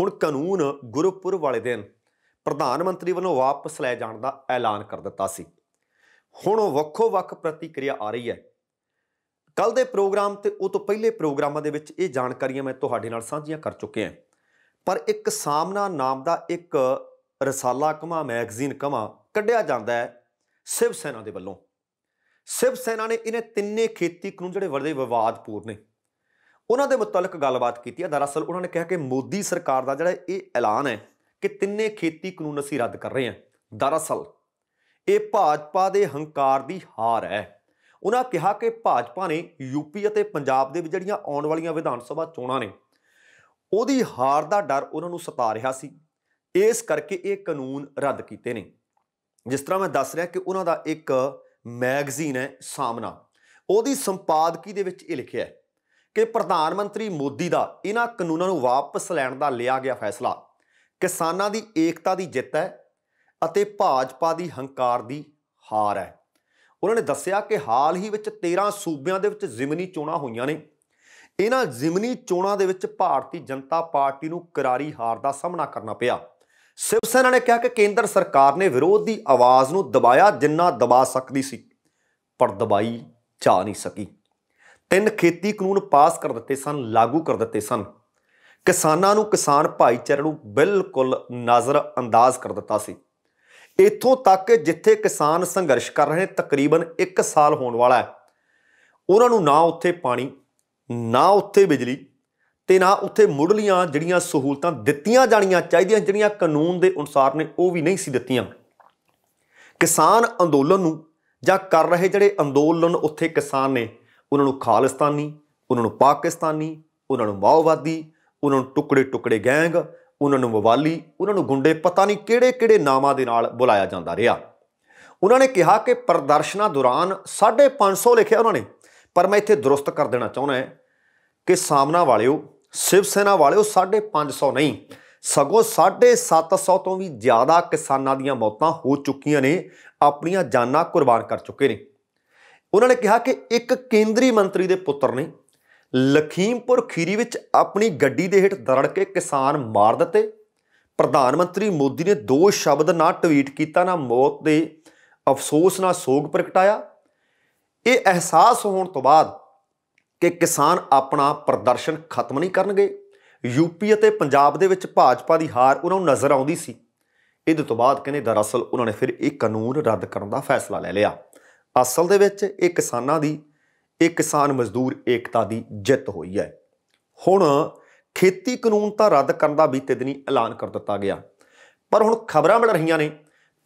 ਹੁਣ ਕਾਨੂੰਨ ਗੁਰਪੁਰ ਵਾਲੇ ਦਿਨ ਪ੍ਰਧਾਨ ਮੰਤਰੀ ਵੱਲੋਂ ਵਾਪਸ ਲੈ ਜਾਣ ਦਾ ਐਲਾਨ ਕਰ ਦਿੱਤਾ ਸੀ ਹੁਣ ਵੱਖੋ-ਵੱਖ ਪ੍ਰਤੀਕਿਰਿਆ ਆ ਰਹੀ ਹੈ ਕੱਲ ਦੇ ਪ੍ਰੋਗਰਾਮ ਤੇ ਉਹ ਤੋਂ ਪਹਿਲੇ ਪ੍ਰੋਗਰਾਮਾਂ ਦੇ ਵਿੱਚ ਇਹ ਜਾਣਕਾਰੀਆਂ ਮੈਂ ਤੁਹਾਡੇ ਨਾਲ ਸਾਂਝੀਆਂ ਕਰ ਚੁੱਕਿਆ ਹਾਂ ਪਰ ਇੱਕ ਸਾਹਮਣਾ ਨਾਮ ਦਾ ਇੱਕ ਰਸਾਲਾ ਕਮਾ ਮੈਗਜ਼ੀਨ ਕਮਾ ਕੱਢਿਆ ਜਾਂਦਾ ਹੈ ਸਿਵ ਸੈਨਾ ਦੇ ਵੱਲੋਂ ਸਿਵ ਸੈਨਾ ਨੇ ਇਹਨੇ ਤਿੰਨੇ ਖੇਤੀ ਕਾਨੂੰਨ ਜਿਹੜੇ ਵੱਡੇ ਵਿਵਾਦਪੂਰਨ ਨੇ ਉਹਨਾਂ ਦੇ ਮੁਤਲਕ ਗੱਲਬਾਤ ਕੀਤੀ ਹੈ ਦਰਅਸਲ ਉਹਨਾਂ ਨੇ ਕਿਹਾ ਕਿ ਮੋਦੀ ਸਰਕਾਰ ਦਾ ਜਿਹੜਾ ਇਹ ਐਲਾਨ ਹੈ ਕਿ ਤਿੰਨੇ ਖੇਤੀ ਕਾਨੂੰਨ ਅਸੀਂ ਰੱਦ ਕਰ ਰਹੇ ਹਾਂ ਦਰਅਸਲ ਇਹ ਭਾਜਪਾ ਦੇ ਹੰਕਾਰ ਦੀ ਹਾਰ ਹੈ ਉਹਨਾਂ ਕਿਹਾ ਕਿ ਭਾਜਪਾ ਨੇ ਯੂਪੀ ਅਤੇ ਪੰਜਾਬ ਦੇ ਵਿੱਚ ਜਿਹੜੀਆਂ ਆਉਣ ਵਾਲੀਆਂ ਵਿਧਾਨ ਸਭਾ ਚੋਣਾਂ ਨੇ ਉਹਦੀ ਹਾਰ ਦਾ ਡਰ ਉਹਨਾਂ ਨੂੰ ਸਤਾ ਰਿਹਾ ਸੀ ਇਸ ਕਰਕੇ ਇਹ ਕਾਨੂੰਨ ਰੱਦ ਕੀਤੇ ਨੇ ਜਿਸ ਤਰ੍ਹਾਂ ਮੈਂ ਦੱਸ ਰਿਹਾ ਕਿ ਉਹਨਾਂ ਦਾ ਇੱਕ ਮੈਗਜ਼ੀਨ ਹੈ ਸਾਹਮਣਾ ਉਹਦੀ ਸੰਪਾਦਕੀ ਦੇ ਵਿੱਚ ਇਹ ਲਿਖਿਆ ਹੈ ਕਿ ਪ੍ਰਧਾਨ ਮੰਤਰੀ ਮੋਦੀ ਦਾ ਇਹਨਾਂ ਕਾਨੂੰਨਾਂ ਨੂੰ ਵਾਪਸ ਲੈਣ ਦਾ ਲਿਆ ਗਿਆ ਫੈਸਲਾ ਕਿਸਾਨਾਂ ਦੀ ਏਕਤਾ ਦੀ ਜਿੱਤ ਹੈ ਅਤੇ ਭਾਜਪਾ ਦੀ ਹੰਕਾਰ ਦੀ ਹਾਰ ਹੈ ਉਹਨਾਂ ਨੇ ਦੱਸਿਆ ਕਿ ਹਾਲ ਹੀ ਵਿੱਚ 13 ਸੂਬਿਆਂ ਦੇ ਵਿੱਚ ਜ਼ਿਮਨੀ ਚੋਣਾਂ ਹੋਈਆਂ ਨੇ ਇਹਨਾਂ ਜ਼ਿਮਨੀ ਚੋਣਾਂ ਦੇ ਵਿੱਚ ਭਾਰਤੀ ਜਨਤਾ ਪਾਰਟੀ ਨੂੰ ਕਰਾਰੀ ਹਾਰ ਦਾ ਸਾਹਮਣਾ ਕਰਨਾ ਪਿਆ ਸ਼ਿਵ ਸੈਨਾ ਨੇ ਕਿਹਾ ਕਿ ਕੇਂਦਰ ਸਰਕਾਰ ਨੇ ਵਿਰੋਧ ਦੀ ਆਵਾਜ਼ ਨੂੰ ਦਬਾਇਆ ਜਿੰਨਾ ਦਬਾ ਸਕਦੀ ਸੀ ਪਰ ਦਬਾਈ ਜਾ ਨਹੀਂ ਸਕੀ ਤਿੰਨ ਖੇਤੀ ਕਾਨੂੰਨ ਪਾਸ ਕਰ ਦਿੱਤੇ ਸਨ ਲਾਗੂ ਕਰ ਦਿੱਤੇ ਸਨ ਕਿਸਾਨਾਂ ਨੂੰ ਕਿਸਾਨ ਭਾਈਚਾਰੇ ਨੂੰ ਬਿਲਕੁਲ ਨਜ਼ਰ ਅੰਦਾਜ਼ ਕਰ ਦਿੱਤਾ ਸੀ ਇਥੋਂ ਤੱਕ ਜਿੱਥੇ ਕਿਸਾਨ ਸੰਘਰਸ਼ ਕਰ ਰਹੇ ਤਕਰੀਬਨ 1 ਸਾਲ ਹੋਣ ਵਾਲਾ ਹੈ ਉਹਨਾਂ ਨੂੰ ਨਾ ਉੱਥੇ ਪਾਣੀ ਨਾ ਉੱਥੇ ਬਿਜਲੀ ਤੇ ਨਾ ਉੱਥੇ ਮੁੱਢਲੀਆਂ ਜਿਹੜੀਆਂ ਸਹੂਲਤਾਂ ਦਿੱਤੀਆਂ ਜਾਣੀਆਂ ਚਾਹੀਦੀਆਂ ਜਿਹੜੀਆਂ ਕਾਨੂੰਨ ਦੇ ਅਨੁਸਾਰ ਨੇ ਉਹ ਵੀ ਨਹੀਂ ਸੀ ਦਿੱਤੀਆਂ ਕਿਸਾਨ ਅੰਦੋਲਨ ਨੂੰ ਜਾਂ ਕਰ ਰਹੇ ਜਿਹੜੇ ਅੰਦੋਲਨ ਉੱਥੇ ਕਿਸਾਨ ਨੇ ਉਹਨਾਂ ਨੂੰ ਖਾਲਿਸਤਾਨੀ ਉਹਨਾਂ ਨੂੰ ਪਾਕਿਸਤਾਨੀ ਉਹਨਾਂ ਨੂੰ ਮਾਓਵਾਦੀ ਉਹਨਾਂ ਨੂੰ ਟੁਕੜੇ ਟੁਕੜੇ ਗੈਂਗ ਉਹਨਾਂ ਨੂੰ ਮਵਾਲੀ ਉਹਨਾਂ ਨੂੰ ਗੁੰਡੇ ਪਤਾ ਨਹੀਂ ਕਿਹੜੇ-ਕਿਹੜੇ ਨਾਵਾਂ ਦੇ ਨਾਲ ਬੁਲਾਇਆ ਜਾਂਦਾ ਰਿਹਾ ਉਹਨਾਂ ਨੇ ਕਿਹਾ ਕਿ ਪ੍ਰਦਰਸ਼ਨਾਂ ਦੌਰਾਨ 550 ਲਿਖਿਆ ਉਹਨਾਂ ਨੇ ਪਰ ਮੈਂ ਇੱਥੇ ਦਰੁਸਤ ਕਰ ਦੇਣਾ ਚਾਹੁੰਦਾ ਹਾਂ ਕਿ ਸਾਹਮਣਾ ਵਾਲਿਓ ਸ਼ਿਵ ਸੈਨਾ ਵਾਲਿਓ 550 ਨਹੀਂ ਸਗੋਂ 750 ਤੋਂ ਵੀ ਜ਼ਿਆਦਾ ਕਿਸਾਨਾਂ ਦੀਆਂ ਮੌਤਾਂ ਹੋ ਚੁੱਕੀਆਂ ਨੇ ਆਪਣੀਆਂ ਜਾਨਾਂ ਕੁਰਬਾਨ ਕਰ ਚੁੱਕੇ ਨੇ ਉਹਨਾਂ ਨੇ ਕਿਹਾ ਕਿ ਇੱਕ ਕੇਂਦਰੀ ਮੰਤਰੀ ਦੇ ਪੁੱਤਰ ਨੇ ਲਖੀਮਪੁਰ ਖੀਰੀ ਵਿੱਚ ਆਪਣੀ ਗੱਡੀ ਦੇ ਹੇਠ ਦਰੜ ਕੇ ਕਿਸਾਨ ਮਾਰ ਦਿੱਤੇ ਪ੍ਰਧਾਨ ਮੰਤਰੀ ਮੋਦੀ ਨੇ ਦੋ ਸ਼ਬਦ ਨਾ ਟਵੀਟ ਕੀਤਾ ਨਾ ਮੌਤ ਦੇ ਅਫਸੋਸ ਨਾਲ ਸੋਗ ਪ੍ਰਗਟਾਇਆ ਇਹ ਅਹਿਸਾਸ ਹੋਣ ਤੋਂ ਬਾਅਦ ਕਿ ਕਿਸਾਨ ਆਪਣਾ ਪ੍ਰਦਰਸ਼ਨ ਖਤਮ ਨਹੀਂ ਕਰਨਗੇ ਯੂਪੀ ਅਤੇ ਪੰਜਾਬ ਦੇ ਵਿੱਚ ਭਾਜਪਾ ਦੀ ਹਾਰ ਉਹਨਾਂ ਨੂੰ ਨਜ਼ਰ ਆਉਂਦੀ ਸੀ ਇਹਦੇ ਤੋਂ ਬਾਅਦ ਕਹਿੰਦੇ ਦਰਅਸਲ ਉਹਨਾਂ ਨੇ ਫਿਰ ਇਹ ਕਾਨੂੰਨ ਰੱਦ ਕਰਨ ਦਾ ਫੈਸਲਾ ਲੈ ਲਿਆ ਅਸਲ ਦੇ ਵਿੱਚ ਇਹ ਕਿਸਾਨਾਂ ਦੀ ਇਹ ਕਿਸਾਨ ਮਜ਼ਦੂਰ ਏਕਤਾ ਦੀ ਜਿੱਤ ਹੋਈ ਹੈ ਹੁਣ ਖੇਤੀ ਕਾਨੂੰਨ ਤਾਂ ਰੱਦ ਕਰਨ ਦਾ ਬੀਤੇ ਦਿਨੀ ਐਲਾਨ ਕਰ ਦਿੱਤਾ ਗਿਆ ਪਰ ਹੁਣ ਖਬਰਾਂ ਮਿਲ ਰਹੀਆਂ ਨੇ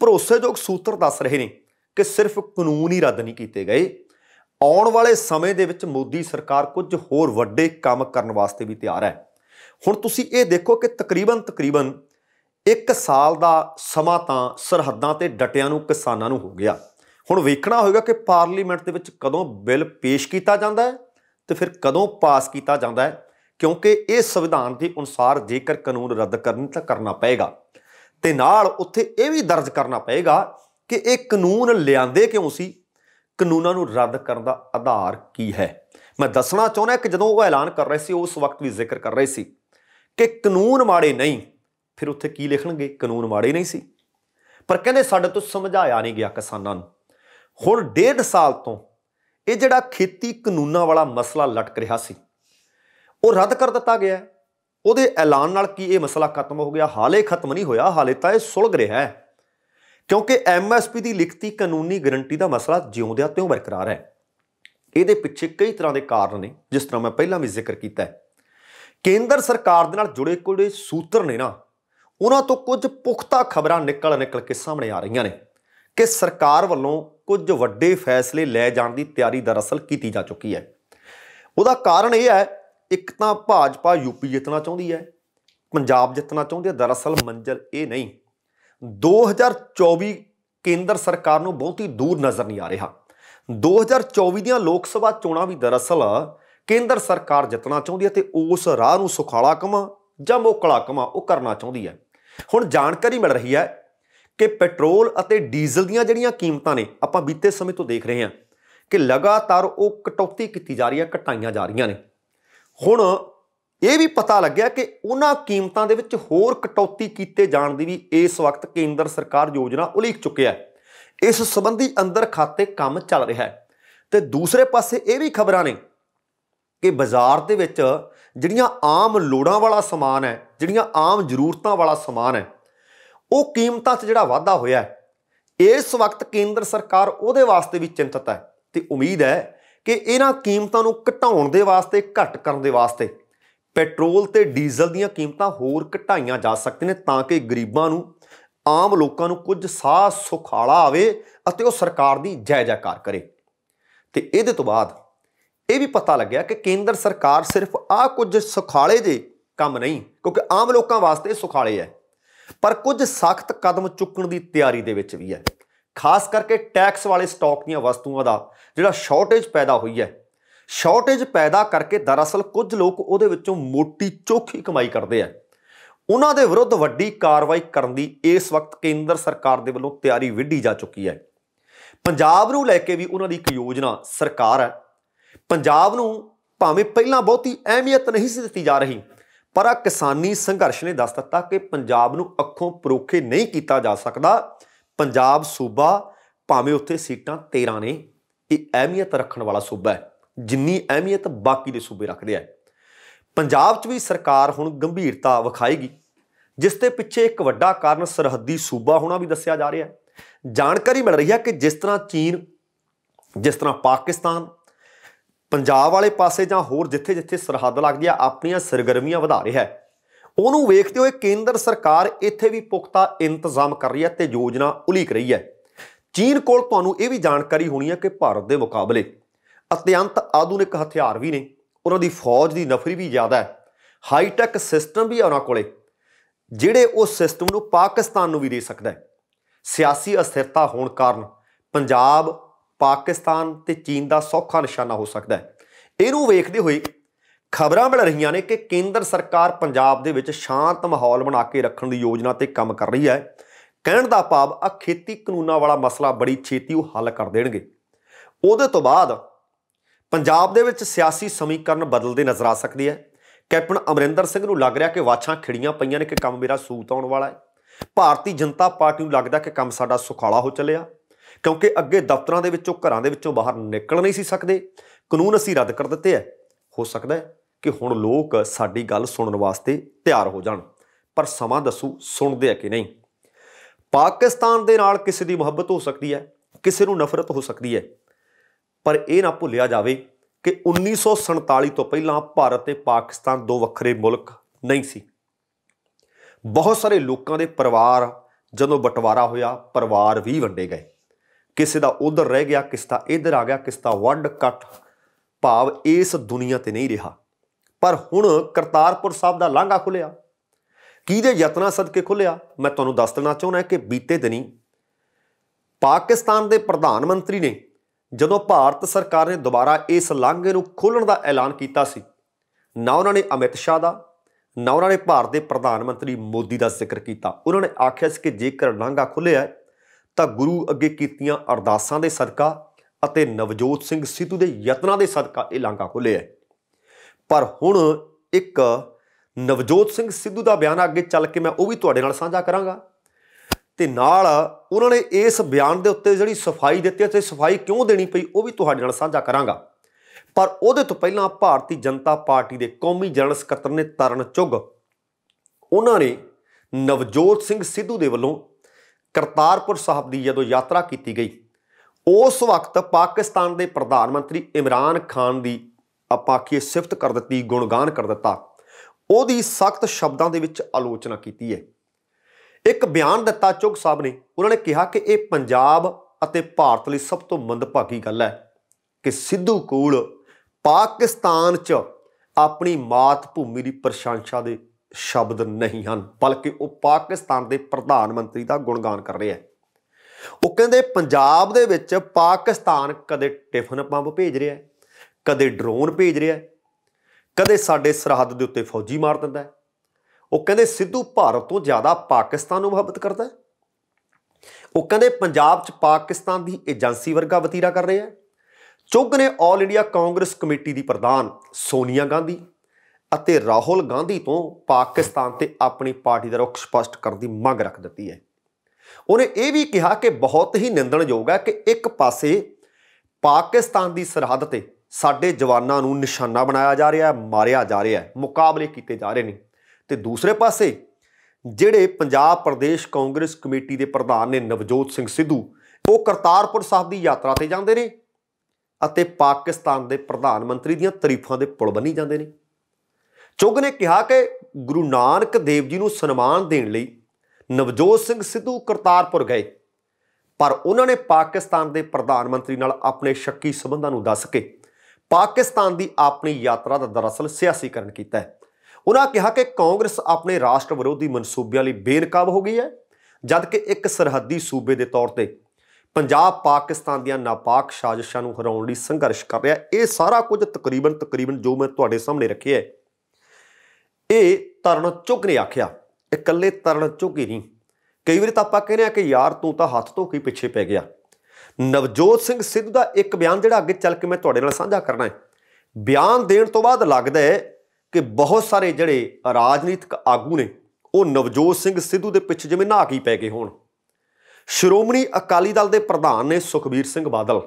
ਭਰੋਸੇਯੋਗ ਸੂਤਰ ਦੱਸ ਰਹੇ ਨੇ ਕਿ ਸਿਰਫ ਕਾਨੂੰਨ ਹੀ ਰੱਦ ਨਹੀਂ ਕੀਤੇ ਗਏ ਆਉਣ ਵਾਲੇ ਸਮੇਂ ਦੇ ਵਿੱਚ ਮੋਦੀ ਸਰਕਾਰ ਕੁਝ ਹੋਰ ਵੱਡੇ ਕੰਮ ਕਰਨ ਵਾਸਤੇ ਵੀ ਤਿਆਰ ਹੈ ਹੁਣ ਤੁਸੀਂ ਇਹ ਦੇਖੋ ਕਿ ਤਕਰੀਬਨ ਤਕਰੀਬਨ 1 ਸਾਲ ਦਾ ਸਮਾਂ ਤਾਂ ਸਰਹੱਦਾਂ ਤੇ ਡਟਿਆਂ ਨੂੰ ਕਿਸਾਨਾਂ ਨੂੰ ਹੋ ਗਿਆ ਹੁਣ ਵੇਖਣਾ ਹੋਵੇਗਾ ਕਿ ਪਾਰਲੀਮੈਂਟ ਦੇ ਵਿੱਚ ਕਦੋਂ ਬਿੱਲ ਪੇਸ਼ ਕੀਤਾ ਜਾਂਦਾ ਹੈ ਤੇ ਫਿਰ ਕਦੋਂ ਪਾਸ ਕੀਤਾ ਜਾਂਦਾ ਹੈ ਕਿਉਂਕਿ ਇਹ ਸੰਵਿਧਾਨ ਦੇ ਅਨੁਸਾਰ ਜੇਕਰ ਕਾਨੂੰਨ ਰੱਦ ਕਰਨ ਤਾਂ ਕਰਨਾ ਪਏਗਾ ਤੇ ਨਾਲ ਉੱਥੇ ਇਹ ਵੀ ਦਰਜ ਕਰਨਾ ਪਏਗਾ ਕਿ ਇਹ ਕਾਨੂੰਨ ਲਿਆਂਦੇ ਕਿਉਂ ਸੀ ਕਾਨੂੰਨਾਂ ਨੂੰ ਰੱਦ ਕਰਨ ਦਾ ਆਧਾਰ ਕੀ ਹੈ ਮੈਂ ਦੱਸਣਾ ਚਾਹੁੰਦਾ ਕਿ ਜਦੋਂ ਉਹ ਐਲਾਨ ਕਰ ਰਹੇ ਸੀ ਉਸ ਵਕਤ ਵੀ ਜ਼ਿਕਰ ਕਰ ਰਹੇ ਸੀ ਕਿ ਕਾਨੂੰਨ ਮਾੜੇ ਨਹੀਂ ਫਿਰ ਉੱਥੇ ਕੀ ਲਿਖਣਗੇ ਕਾਨੂੰਨ ਮਾੜੇ ਨਹੀਂ ਸੀ ਪਰ ਕਹਿੰਦੇ ਸਾਡੇ ਤੋਂ ਸਮਝਾਇਆ ਨਹੀਂ ਗਿਆ ਕਿਸਾਨਾਂ ਨੂੰ ਹੁਣ ਡੇਢ ਸਾਲ ਤੋਂ ਇਹ ਜਿਹੜਾ ਖੇਤੀ ਕਾਨੂੰਨਾਂ ਵਾਲਾ ਮਸਲਾ ਲਟਕ ਰਿਹਾ ਸੀ ਉਹ ਰੱਦ ਕਰ ਦਿੱਤਾ ਗਿਆ ਉਹਦੇ ਐਲਾਨ ਨਾਲ ਕੀ ਇਹ ਮਸਲਾ ਖਤਮ ਹੋ ਗਿਆ ਹਾਲੇ ਖਤਮ ਨਹੀਂ ਹੋਇਆ ਹਾਲੇ ਤਾਂ ਇਹ ਸੁਲਗ ਰਿਹਾ ਹੈ ਕਿਉਂਕਿ ਐਮਐਸਪੀ ਦੀ ਲਿਖਤੀ ਕਾਨੂੰਨੀ ਗਾਰੰਟੀ ਦਾ ਮਸਲਾ ਜਿਉਂਦਿਆਂ ਤਿਉਂ ਬਰਕਰਾਰ ਹੈ ਇਹਦੇ ਪਿੱਛੇ ਕਈ ਤਰ੍ਹਾਂ ਦੇ ਕਾਰਨ ਨੇ ਜਿਸ ਤਰ੍ਹਾਂ ਮੈਂ ਪਹਿਲਾਂ ਵੀ ਜ਼ਿਕਰ ਕੀਤਾ ਹੈ ਕੇਂਦਰ ਸਰਕਾਰ ਦੇ ਨਾਲ ਜੁੜੇ ਕੋਈ ਸੂਤਰ ਨੇ ਨਾ ਉਹਨਾਂ ਤੋਂ ਕੁਝ ਪੁਖਤਾ ਖਬਰਾਂ ਨਿਕਲ ਨਿਕਲ ਕੇ ਸਾਹਮਣੇ ਆ ਰਹੀਆਂ ਨੇ ਕਿ ਸਰਕਾਰ ਵੱਲੋਂ ਕੁਝ ਵੱਡੇ ਫੈਸਲੇ ਲੈ ਜਾਣ ਦੀ ਤਿਆਰੀ ਦਰਅਸਲ ਕੀਤੀ ਜਾ ਚੁੱਕੀ ਹੈ ਉਹਦਾ ਕਾਰਨ ਇਹ ਹੈ ਇੱਕ ਤਾਂ ਭਾਜਪਾ ਯੂਪੀ ਜਿੱਤਣਾ ਚਾਹੁੰਦੀ ਹੈ ਪੰਜਾਬ ਜਿੱਤਣਾ ਚਾਹੁੰਦੀ ਹੈ ਦਰਅਸਲ ਮੰਜ਼ਲ ਇਹ ਨਹੀਂ 2024 ਕੇਂਦਰ ਸਰਕਾਰ ਨੂੰ ਬਹੁਤੀ ਦੂਰ ਨਜ਼ਰ ਨਹੀਂ ਆ ਰਿਹਾ 2024 ਦੀਆਂ ਲੋਕ ਸਭਾ ਚੋਣਾਂ ਵੀ ਦਰਅਸਲ ਕੇਂਦਰ ਸਰਕਾਰ ਜਿੱਤਣਾ ਚਾਹੁੰਦੀ ਹੈ ਤੇ ਉਸ ਰਾਹ ਨੂੰ ਸੁਖਾਲਾ ਕਮਾ ਜਾਂ ਮੋਕਲਾ ਕਮਾ ਉਹ ਕਰਨਾ ਚਾਹੁੰਦੀ ਹੈ ਹੁਣ ਜਾਣਕਾਰੀ ਮਿਲ ਰਹੀ ਹੈ ਕਿ ਪੈਟਰੋਲ ਅਤੇ ਡੀਜ਼ਲ ਦੀਆਂ ਜਿਹੜੀਆਂ ਕੀਮਤਾਂ ਨੇ ਆਪਾਂ ਬੀਤੇ ਸਮੇਂ ਤੋਂ ਦੇਖ ਰਹੇ ਹਾਂ ਕਿ ਲਗਾਤਾਰ ਉਹ ਕਟੌਤੀ ਕੀਤੀ ਜਾ ਰਹੀ ਹੈ ਘਟਾਈਆਂ ਜਾ ਰਹੀਆਂ ਨੇ ਹੁਣ ਇਹ ਵੀ ਪਤਾ ਲੱਗਿਆ ਕਿ ਉਹਨਾਂ ਕੀਮਤਾਂ ਦੇ ਵਿੱਚ ਹੋਰ ਕਟੌਤੀ ਕੀਤੇ ਜਾਣ ਦੀ ਵੀ ਇਸ ਵਕਤ ਕੇਂਦਰ ਸਰਕਾਰ ਯੋਜਨਾ ਉਲੀਕ ਚੁੱਕਿਆ ਹੈ ਇਸ ਸੰਬੰਧੀ ਅੰਦਰ ਖਾਤੇ ਕੰਮ ਚੱਲ ਰਿਹਾ ਹੈ ਤੇ ਦੂਸਰੇ ਪਾਸੇ ਇਹ ਵੀ ਖਬਰਾਂ ਨੇ ਕਿ ਬਾਜ਼ਾਰ ਦੇ ਵਿੱਚ ਜਿਹੜੀਆਂ ਆਮ ਲੋੜਾਂ ਵਾਲਾ ਸਮਾਨ ਹੈ ਜਿਹੜੀਆਂ ਆਮ ਜ਼ਰੂਰਤਾਂ ਵਾਲਾ ਸਮਾਨ ਹੈ ਉਹ ਕੀਮਤਾਂ 'ਚ ਜਿਹੜਾ ਵਾਧਾ ਹੋਇਆ ਹੈ ਇਸ ਵਕਤ ਕੇਂਦਰ ਸਰਕਾਰ ਉਹਦੇ ਵਾਸਤੇ ਵੀ ਚਿੰਤਤ ਹੈ ਤੇ ਉਮੀਦ ਹੈ ਕਿ ਇਹਨਾਂ ਕੀਮਤਾਂ ਨੂੰ ਘਟਾਉਣ ਦੇ ਵਾਸਤੇ ਘਟ ਕਰਨ ਦੇ ਵਾਸਤੇ ਪੈਟਰੋਲ ਤੇ ਡੀਜ਼ਲ ਦੀਆਂ ਕੀਮਤਾਂ ਹੋਰ ਘਟਾਈਆਂ ਜਾ ਸਕਦੀਆਂ ਨੇ ਤਾਂ ਕਿ ਗਰੀਬਾਂ ਨੂੰ ਆਮ ਲੋਕਾਂ ਨੂੰ ਕੁਝ ਸਾਹ ਸੁਖਾਲਾ ਆਵੇ ਅਤੇ ਉਹ ਸਰਕਾਰ ਦੀ ਜੈ ਜੈਕਾਰ ਕਰੇ ਤੇ ਇਹਦੇ ਤੋਂ ਬਾਅਦ ਇਹ ਵੀ ਪਤਾ ਲੱਗਿਆ ਕਿ ਕੇਂਦਰ ਸਰਕਾਰ ਸਿਰਫ ਆ ਕੁਝ ਸੁਖਾਲੇ ਦੇ ਕੰਮ ਨਹੀਂ ਕਿਉਂਕਿ ਆਮ ਲੋਕਾਂ ਵਾਸਤੇ ਸੁਖਾਲੇ ਹੈ ਪਰ ਕੁਝ ਸਖਤ ਕਦਮ ਚੁੱਕਣ ਦੀ ਤਿਆਰੀ ਦੇ ਵਿੱਚ ਵੀ ਹੈ ਖਾਸ ਕਰਕੇ ਟੈਕਸ ਵਾਲੇ ਸਟਾਕ ਦੀਆਂ ਵਸਤੂਆਂ ਦਾ ਜਿਹੜਾ ਸ਼ਾਰਟੇਜ ਪੈਦਾ ਹੋਈ ਹੈ ਸ਼ਾਰਟੇਜ ਪੈਦਾ ਕਰਕੇ ਦਰਅਸਲ ਕੁਝ ਲੋਕ ਉਹਦੇ ਵਿੱਚੋਂ ਮੋਟੀ ਚੋਖੀ ਕਮਾਈ ਕਰਦੇ ਆ ਉਹਨਾਂ ਦੇ ਵਿਰੁੱਧ ਵੱਡੀ ਕਾਰਵਾਈ ਕਰਨ ਦੀ ਇਸ ਵਕਤ ਕੇਂਦਰ ਸਰਕਾਰ ਦੇ ਵੱਲੋਂ ਤਿਆਰੀ ਵਿੱਢੀ ਜਾ ਚੁੱਕੀ ਹੈ ਪੰਜਾਬ ਨੂੰ ਲੈ ਕੇ ਵੀ ਉਹਨਾਂ ਦੀ ਇੱਕ ਯੋਜਨਾ ਸਰਕਾਰ ਹੈ ਪੰਜਾਬ ਨੂੰ ਭਾਵੇਂ ਪਹਿਲਾਂ ਬਹੁਤੀ ਅਹਿਮੀਅਤ ਨਹੀਂ ਸੀ ਦਿੱਤੀ ਜਾ ਰਹੀ ਪਰ ਆ ਕਿਸਾਨੀ ਸੰਘਰਸ਼ ਨੇ ਦੱਸ ਦਿੱਤਾ ਕਿ ਪੰਜਾਬ ਨੂੰ ਅੱਖੋਂ ਪਰੋਖੇ ਨਹੀਂ ਕੀਤਾ ਜਾ ਸਕਦਾ ਪੰਜਾਬ ਸੂਬਾ ਭਾਵੇਂ ਉੱਥੇ ਸੀਟਾਂ 13 ਨੇ ਇਹ ਅਹਿਮੀਅਤ ਰੱਖਣ ਵਾਲਾ ਸੂਬਾ ਹੈ ਜਿੰਨੀ ਅਹਿਮੀਅਤ ਬਾਕੀ ਦੇ ਸੂਬੇ ਰੱਖਦੇ ਆ ਪੰਜਾਬ 'ਚ ਵੀ ਸਰਕਾਰ ਹੁਣ ਗੰਭੀਰਤਾ ਵਿਖਾਏਗੀ ਜਿਸ ਦੇ ਪਿੱਛੇ ਇੱਕ ਵੱਡਾ ਕਾਰਨ ਸਰਹੱਦੀ ਸੂਬਾ ਹੋਣਾ ਵੀ ਦੱਸਿਆ ਜਾ ਰਿਹਾ ਹੈ ਜਾਣਕਾਰੀ ਮਿਲ ਰਹੀ ਹੈ ਕਿ ਜਿਸ ਤਰ੍ਹਾਂ ਚੀਨ ਜਿਸ ਤਰ੍ਹਾਂ ਪਾਕਿਸਤਾਨ ਪੰਜਾਬ ਵਾਲੇ ਪਾਸੇ ਜਾਂ ਹੋਰ ਜਿੱਥੇ-ਜਿੱਥੇ ਸਰਹੱਦ ਲੱਗਦੀ ਆ ਆਪਣੀਆਂ ਸਰਗਰਮੀਆਂ ਵਧਾ ਰਿਹਾ ਹੈ ਉਹਨੂੰ ਵੇਖਦੇ ਹੋਏ ਕੇਂਦਰ ਸਰਕਾਰ ਇੱਥੇ ਵੀ ਪੁਖਤਾ ਇੰਤਜ਼ਾਮ ਕਰ ਰਹੀ ਹੈ ਤੇ ਯੋਜਨਾ ਉਲੀਕ ਰਹੀ ਹੈ ਚੀਨ ਕੋਲ ਤੁਹਾਨੂੰ ਇਹ ਵੀ ਜਾਣਕਾਰੀ ਹੋਣੀ ਹੈ ਕਿ ਭਾਰਤ ਦੇ ਮੁਕਾਬਲੇ ਅਤਿਅੰਤ ਆਧੁਨਿਕ ਹਥਿਆਰ ਵੀ ਨੇ ਉਹਨਾਂ ਦੀ ਫੌਜ ਦੀ ਨਫਰੀ ਵੀ ਜ਼ਿਆਦਾ ਹੈ ਹਾਈ ਟੈਕ ਸਿਸਟਮ ਵੀ ਉਹਨਾਂ ਕੋਲੇ ਜਿਹੜੇ ਉਹ ਸਿਸਟਮ ਨੂੰ ਪਾਕਿਸਤਾਨ ਨੂੰ ਵੀ ਦੇ ਸਕਦਾ ਹੈ ਸਿਆਸੀ ਅਸਥਿਰਤਾ ਹੋਣ ਕਾਰਨ ਪੰਜਾਬ ਪਾਕਿਸਤਾਨ ਤੇ ਚੀਨ ਦਾ ਸੌਖਾ ਨਿਸ਼ਾਨਾ ਹੋ ਸਕਦਾ ਹੈ ਇਹਨੂੰ ਵੇਖਦੇ ਹੋਏ ਖਬਰਾਂ ਮਿਲ ਰਹੀਆਂ ਨੇ ਕਿ ਕੇਂਦਰ ਸਰਕਾਰ ਪੰਜਾਬ ਦੇ ਵਿੱਚ ਸ਼ਾਂਤ ਮਾਹੌਲ ਬਣਾ ਕੇ ਰੱਖਣ ਦੀ ਯੋਜਨਾ ਤੇ ਕੰਮ ਕਰ ਰਹੀ ਹੈ ਕਹਿਣ ਦਾ ਭਾਵ ਆ ਖੇਤੀ ਕਾਨੂੰਨਾਂ ਵਾਲਾ ਮਸਲਾ ਬੜੀ ਛੇਤੀ ਉਹ ਹੱਲ ਕਰ ਦੇਣਗੇ ਉਹਦੇ ਤੋਂ ਬਾਅਦ ਪੰਜਾਬ ਦੇ ਵਿੱਚ ਸਿਆਸੀ ਸਮੀਕਰਨ ਬਦਲਦੇ ਨਜ਼ਰ ਆ ਸਕਦੀ ਹੈ ਕੈਪਟਨ ਅਮਰਿੰਦਰ ਸਿੰਘ ਨੂੰ ਲੱਗ ਰਿਹਾ ਕਿ ਵਾਛਾਂ ਖਿੜੀਆਂ ਪਈਆਂ ਨੇ ਕਿ ਕੰਮ ਮੇਰਾ ਸੂਤ ਆਉਣ ਵਾਲਾ ਹੈ ਭਾਰਤੀ ਜਨਤਾ ਪਾਰਟੀ ਨੂੰ ਲੱਗਦਾ ਕਿ ਕੰਮ ਸਾਡਾ ਸੁਖਾਲਾ ਹੋ ਚੱਲਿਆ ਕਿਉਂਕਿ ਅੱਗੇ ਦਫ਼ਤਰਾਂ ਦੇ ਵਿੱਚੋਂ ਘਰਾਂ ਦੇ ਵਿੱਚੋਂ ਬਾਹਰ ਨਿਕਲ ਨਹੀਂ ਸੀ ਸਕਦੇ ਕਾਨੂੰਨ ਅਸੀਂ ਰੱਦ ਕਰ ਦਿੱਤੇ ਐ ਹੋ ਸਕਦਾ ਹੈ ਕਿ ਹੁਣ ਲੋਕ ਸਾਡੀ ਗੱਲ ਸੁਣਨ ਵਾਸਤੇ ਤਿਆਰ ਹੋ ਜਾਣ ਪਰ ਸਮਾਂ ਦੱਸੂ ਸੁਣਦੇ ਆ ਕਿ ਨਹੀਂ ਪਾਕਿਸਤਾਨ ਦੇ ਨਾਲ ਕਿਸੇ ਦੀ ਮੁਹੱਬਤ ਹੋ ਸਕਦੀ ਹੈ ਕਿਸੇ ਨੂੰ ਨਫ਼ਰਤ ਹੋ ਸਕਦੀ ਹੈ ਪਰ ਇਹ ਨਾ ਭੁੱਲਿਆ ਜਾਵੇ ਕਿ 1947 ਤੋਂ ਪਹਿਲਾਂ ਭਾਰਤ ਤੇ ਪਾਕਿਸਤਾਨ ਦੋ ਵੱਖਰੇ ਮੁਲਕ ਨਹੀਂ ਸੀ ਬਹੁਤ ਸਾਰੇ ਲੋਕਾਂ ਦੇ ਪਰਿਵਾਰ ਜਦੋਂ ਬਟਵਾਰਾ ਹੋਇਆ ਪਰਿਵਾਰ ਵੀ ਵੰਡੇ ਗਏ ਕਿਸੇ ਦਾ ਉਧਰ ਰਹਿ ਗਿਆ ਕਿਸੇ ਦਾ ਇਧਰ ਆ ਗਿਆ ਕਿਸੇ ਦਾ ਵੱਡ ਕੱਟ ਭਾਵ ਇਸ ਦੁਨੀਆ ਤੇ ਨਹੀਂ ਰਿਹਾ ਪਰ ਹੁਣ ਕਰਤਾਰਪੁਰ ਸਾਹਿਬ ਦਾ ਲਾਂਘਾ ਖੁੱਲਿਆ ਕਿਹਦੇ ਯਤਨਾ ਸਦਕੇ ਖੁੱਲਿਆ ਮੈਂ ਤੁਹਾਨੂੰ ਦੱਸ ਦੇਣਾ ਚਾਹੁੰਦਾ ਕਿ ਬੀਤੇ ਦਿਨੀ ਪਾਕਿਸਤਾਨ ਦੇ ਪ੍ਰਧਾਨ ਮੰਤਰੀ ਨੇ ਜਦੋਂ ਭਾਰਤ ਸਰਕਾਰ ਨੇ ਦੁਬਾਰਾ ਇਸ ਲਾਂਘੇ ਨੂੰ ਖੋਲਣ ਦਾ ਐਲਾਨ ਕੀਤਾ ਸੀ ਨਾ ਉਹਨਾਂ ਨੇ ਅਮਿਤ ਸ਼ਾਹ ਦਾ ਨਾ ਉਹਨਾਂ ਨੇ ਭਾਰਤ ਦੇ ਪ੍ਰਧਾਨ ਮੰਤਰੀ ਮੋਦੀ ਦਾ ਜ਼ਿਕਰ ਕੀਤਾ ਉਹਨਾਂ ਨੇ ਆਖਿਆ ਸੀ ਕਿ ਜੇਕਰ ਲਾਂਘਾ ਖੁੱਲਿਆ ਤਾਂ ਗੁਰੂ ਅੱਗੇ ਕੀਤੀਆਂ ਅਰਦਾਸਾਂ ਦੇ ਸਦਕਾ ਅਤੇ ਨਵਜੋਤ ਸਿੰਘ ਸਿੱਧੂ ਦੇ ਯਤਨਾਂ ਦੇ ਸਦਕਾ ਇਹ ਲਾਂਘਾ ਖੁੱਲਿਆ ਪਰ ਹੁਣ ਇੱਕ ਨਵਜੋਤ ਸਿੰਘ ਸਿੱਧੂ ਦਾ ਬਿਆਨ ਅੱਗੇ ਚੱਲ ਕੇ ਮੈਂ ਉਹ ਵੀ ਤੁਹਾਡੇ ਨਾਲ ਸਾਂਝਾ ਕਰਾਂਗਾ ਤੇ ਨਾਲ ਉਹਨਾਂ ਨੇ ਇਸ ਬਿਆਨ ਦੇ ਉੱਤੇ ਜਿਹੜੀ ਸਫਾਈ ਦਿੱਤੀ ਤੇ ਸਫਾਈ ਕਿਉਂ ਦੇਣੀ ਪਈ ਉਹ ਵੀ ਤੁਹਾਡੇ ਨਾਲ ਸਾਂਝਾ ਕਰਾਂਗਾ ਪਰ ਉਹਦੇ ਤੋਂ ਪਹਿਲਾਂ ਭਾਰਤੀ ਜਨਤਾ ਪਾਰਟੀ ਦੇ ਕੌਮੀ ਜਨਰਲ ਸਕੱਤਰ ਨੇ ਤਰਨ ਚੁੱਗ ਉਹਨਾਂ ਨੇ ਨਵਜੋਤ ਸਿੰਘ ਸਿੱਧੂ ਦੇ ਵੱਲੋਂ ਕਰਤਾਰਪੁਰ ਸਾਹਿਬ ਦੀ ਜਦੋਂ ਯਾਤਰਾ ਕੀਤੀ ਗਈ ਉਸ ਵਕਤ ਪਾਕਿਸਤਾਨ ਦੇ ਪ੍ਰਧਾਨ ਮੰਤਰੀ ਇਮਰਾਨ ਖਾਨ ਦੀ ਆਪਾਂ ਸਿਫਤ ਕਰ ਦਿੱਤੀ ਗੁਣਗਾਨ ਕਰ ਦਿੱਤਾ ਉਹਦੀ ਸਖਤ ਸ਼ਬਦਾਂ ਦੇ ਵਿੱਚ ਆਲੋਚਨਾ ਕੀਤੀ ਹੈ ਇੱਕ ਬਿਆਨ ਦਿੱਤਾ ਚੁਗ ਸਾਹਿਬ ਨੇ ਉਹਨਾਂ ਨੇ ਕਿਹਾ ਕਿ ਇਹ ਪੰਜਾਬ ਅਤੇ ਭਾਰਤ ਲਈ ਸਭ ਤੋਂ ਮੰਦਭਾਗੀ ਗੱਲ ਹੈ ਕਿ ਸਿੱਧੂ ਕੋਲ ਪਾਕਿਸਤਾਨ 'ਚ ਆਪਣੀ ਮਾਤ ਭੂਮੀ ਦੀ ਪ੍ਰਸ਼ੰਸਾ ਦੇ ਸ਼ਬਦ ਨਹੀਂ ਹਨ ਬਲਕਿ ਉਹ ਪਾਕਿਸਤਾਨ ਦੇ ਪ੍ਰਧਾਨ ਮੰਤਰੀ ਦਾ ਗੁਣਗਾਨ ਕਰ ਰਿਹਾ ਹੈ ਉਹ ਕਹਿੰਦੇ ਪੰਜਾਬ ਦੇ ਵਿੱਚ ਪਾਕਿਸਤਾਨ ਕਦੇ ਟਿਫਨ ਪੰਪ ਭੇਜ ਰਿਹਾ ਹੈ ਕਦੇ ਡਰੋਨ ਭੇਜ ਰਿਹਾ ਹੈ ਕਦੇ ਸਾਡੇ ਸਰਹੱਦ ਦੇ ਉੱਤੇ ਫੌਜੀ ਮਾਰ ਦਿੰਦਾ ਹੈ ਉਹ ਕਹਿੰਦੇ ਸਿੱਧੂ ਭਾਰਤ ਤੋਂ ਜ਼ਿਆਦਾ ਪਾਕਿਸਤਾਨ ਨੂੰ ਮੁਹੱਬਤ ਕਰਦਾ ਹੈ ਉਹ ਕਹਿੰਦੇ ਪੰਜਾਬ 'ਚ ਪਾਕਿਸਤਾਨ ਦੀ ਏਜੰਸੀ ਵਰਗਾ ਵਤੀਰਾ ਕਰ ਰਹੇ ਹੈ ਚੁੱਗ ਨੇ ਆਲ ਇੰਡੀਆ ਕਾਂਗਰਸ ਕਮੇਟੀ ਦੀ ਪ੍ਰਧਾਨ ਸੋਨੀਆ ਗਾਂਧੀ ਅਤੇ ਰਾਹੁਲ ਗਾਂਧੀ ਤੋਂ ਪਾਕਿਸਤਾਨ ਤੇ ਆਪਣੀ ਪਾਰਟੀ ਦਾ ਰੁਖ ਸਪਸ਼ਟ ਕਰਨ ਦੀ ਮੰਗ ਰੱਖ ਦਿੱਤੀ ਹੈ ਉਹਨੇ ਇਹ ਵੀ ਕਿਹਾ ਕਿ ਬਹੁਤ ਹੀ ਨਿੰਦਣਯੋਗ ਹੈ ਕਿ ਇੱਕ ਪਾਸੇ ਪਾਕਿਸਤਾਨ ਦੀ ਸਰਹੱਦ ਤੇ ਸਾਡੇ ਜਵਾਨਾਂ ਨੂੰ ਨਿਸ਼ਾਨਾ ਬਣਾਇਆ ਜਾ ਰਿਹਾ ਹੈ ਮਾਰਿਆ ਜਾ ਰਿਹਾ ਹੈ ਮੁਕਾਬਲੇ ਕੀਤੇ ਜਾ ਰਹੇ ਨੇ ਤੇ ਦੂਸਰੇ ਪਾਸੇ ਜਿਹੜੇ ਪੰਜਾਬ ਪ੍ਰਦੇਸ਼ ਕਾਂਗਰਸ ਕਮੇਟੀ ਦੇ ਪ੍ਰਧਾਨ ਨੇ ਨਵਜੋਤ ਸਿੰਘ ਸਿੱਧੂ ਉਹ ਕਰਤਾਰਪੁਰ ਸਾਹਿਬ ਦੀ ਯਾਤਰਾ ਤੇ ਜਾਂਦੇ ਨੇ ਅਤੇ ਪਾਕਿਸਤਾਨ ਦੇ ਪ੍ਰਧਾਨ ਮੰਤਰੀ ਦੀਆਂ ਤਾਰੀਫਾਂ ਦੇ ਪੁਲ ਬਣੀ ਜਾਂਦੇ ਨੇ ਚੁੱਗ ਨੇ ਕਿਹਾ ਕਿ ਗੁਰੂ ਨਾਨਕ ਦੇਵ ਜੀ ਨੂੰ ਸਨਮਾਨ ਦੇਣ ਲਈ ਨਵਜੋਤ ਸਿੰਘ ਸਿੱਧੂ ਕਰਤਾਰਪੁਰ ਗਏ ਪਰ ਉਹਨਾਂ ਨੇ ਪਾਕਿਸਤਾਨ ਦੇ ਪ੍ਰਧਾਨ ਮੰਤਰੀ ਨਾਲ ਆਪਣੇ ਸ਼ੱਕੀ ਸਬੰਧਾਂ ਨੂੰ ਦੱਸ ਕੇ ਪਾਕਿਸਤਾਨ ਦੀ ਆਪਣੀ ਯਾਤਰਾ ਦਾ ਦਰਅਸਲ ਸਿਆਸੀਕਰਨ ਕੀਤਾ ਹੈ ਉਹਨਾਂ ਕਿਹਾ ਕਿ ਕਾਂਗਰਸ ਆਪਣੇ ਰਾਸ਼ਟਰ ਵਿਰੋਧੀ ਮਨਸੂਬਿਆਂ ਲਈ ਬੇਨਕਾਬ ਹੋ ਗਈ ਹੈ ਜਦ ਕਿ ਇੱਕ ਸਰਹੱਦੀ ਸੂਬੇ ਦੇ ਤੌਰ ਤੇ ਪੰਜਾਬ ਪਾਕਿਸਤਾਨ ਦੀਆਂ ਨਾਪਾਕ ਸਾਜ਼ਿਸ਼ਾਂ ਨੂੰ ਹਰਾਉਣ ਲਈ ਸੰਘਰਸ਼ ਕਰ ਰਿਹਾ ਇਹ ਸਾਰਾ ਕੁਝ ਤਕਰੀਬਨ ਤਕਰੀਬਨ ਜੋ ਮੈਂ ਤੁਹਾਡੇ ਸਾਹਮਣੇ ਰੱਖਿਆ ਹੈ ਇਹ ਤਰਨ ਚੁੱਕ ਨੇ ਆਖਿਆ ਇਕੱਲੇ ਤਰਨ ਚੁੱਕ ਹੀ ਨਹੀਂ ਕਈ ਵਾਰ ਤਾਂ ਆਪਾਂ ਕਹਿੰਦੇ ਆ ਕਿ ਯਾਰ ਤੂੰ ਤਾਂ ਹੱਥ ਤੋਂ ਕੀ ਪਿੱਛੇ ਪੈ ਗਿਆ ਨਵਜੋਤ ਸਿੰਘ ਸਿੱਧੂ ਦਾ ਇੱਕ ਬਿਆਨ ਜਿਹੜਾ ਅੱਗੇ ਚੱਲ ਕੇ ਮੈਂ ਤੁਹਾਡੇ ਨਾਲ ਸਾਂਝਾ ਕਰਨਾ ਹੈ ਬਿਆਨ ਦੇਣ ਤੋਂ ਬਾਅਦ ਲੱਗਦਾ ਹੈ ਕਿ ਬਹੁਤ ਸਾਰੇ ਜਿਹੜੇ ਰਾਜਨੀਤਿਕ ਆਗੂ ਨੇ ਉਹ ਨਵਜੋਤ ਸਿੰਘ ਸਿੱਧੂ ਦੇ ਪਿੱਛੇ ਜਿਵੇਂ ਨਾਕ ਹੀ ਪੈ ਗਏ ਹੋਣ ਸ਼੍ਰੋਮਣੀ ਅਕਾਲੀ ਦਲ ਦੇ ਪ੍ਰਧਾਨ ਨੇ ਸੁਖਬੀਰ ਸਿੰਘ ਬਾਦਲ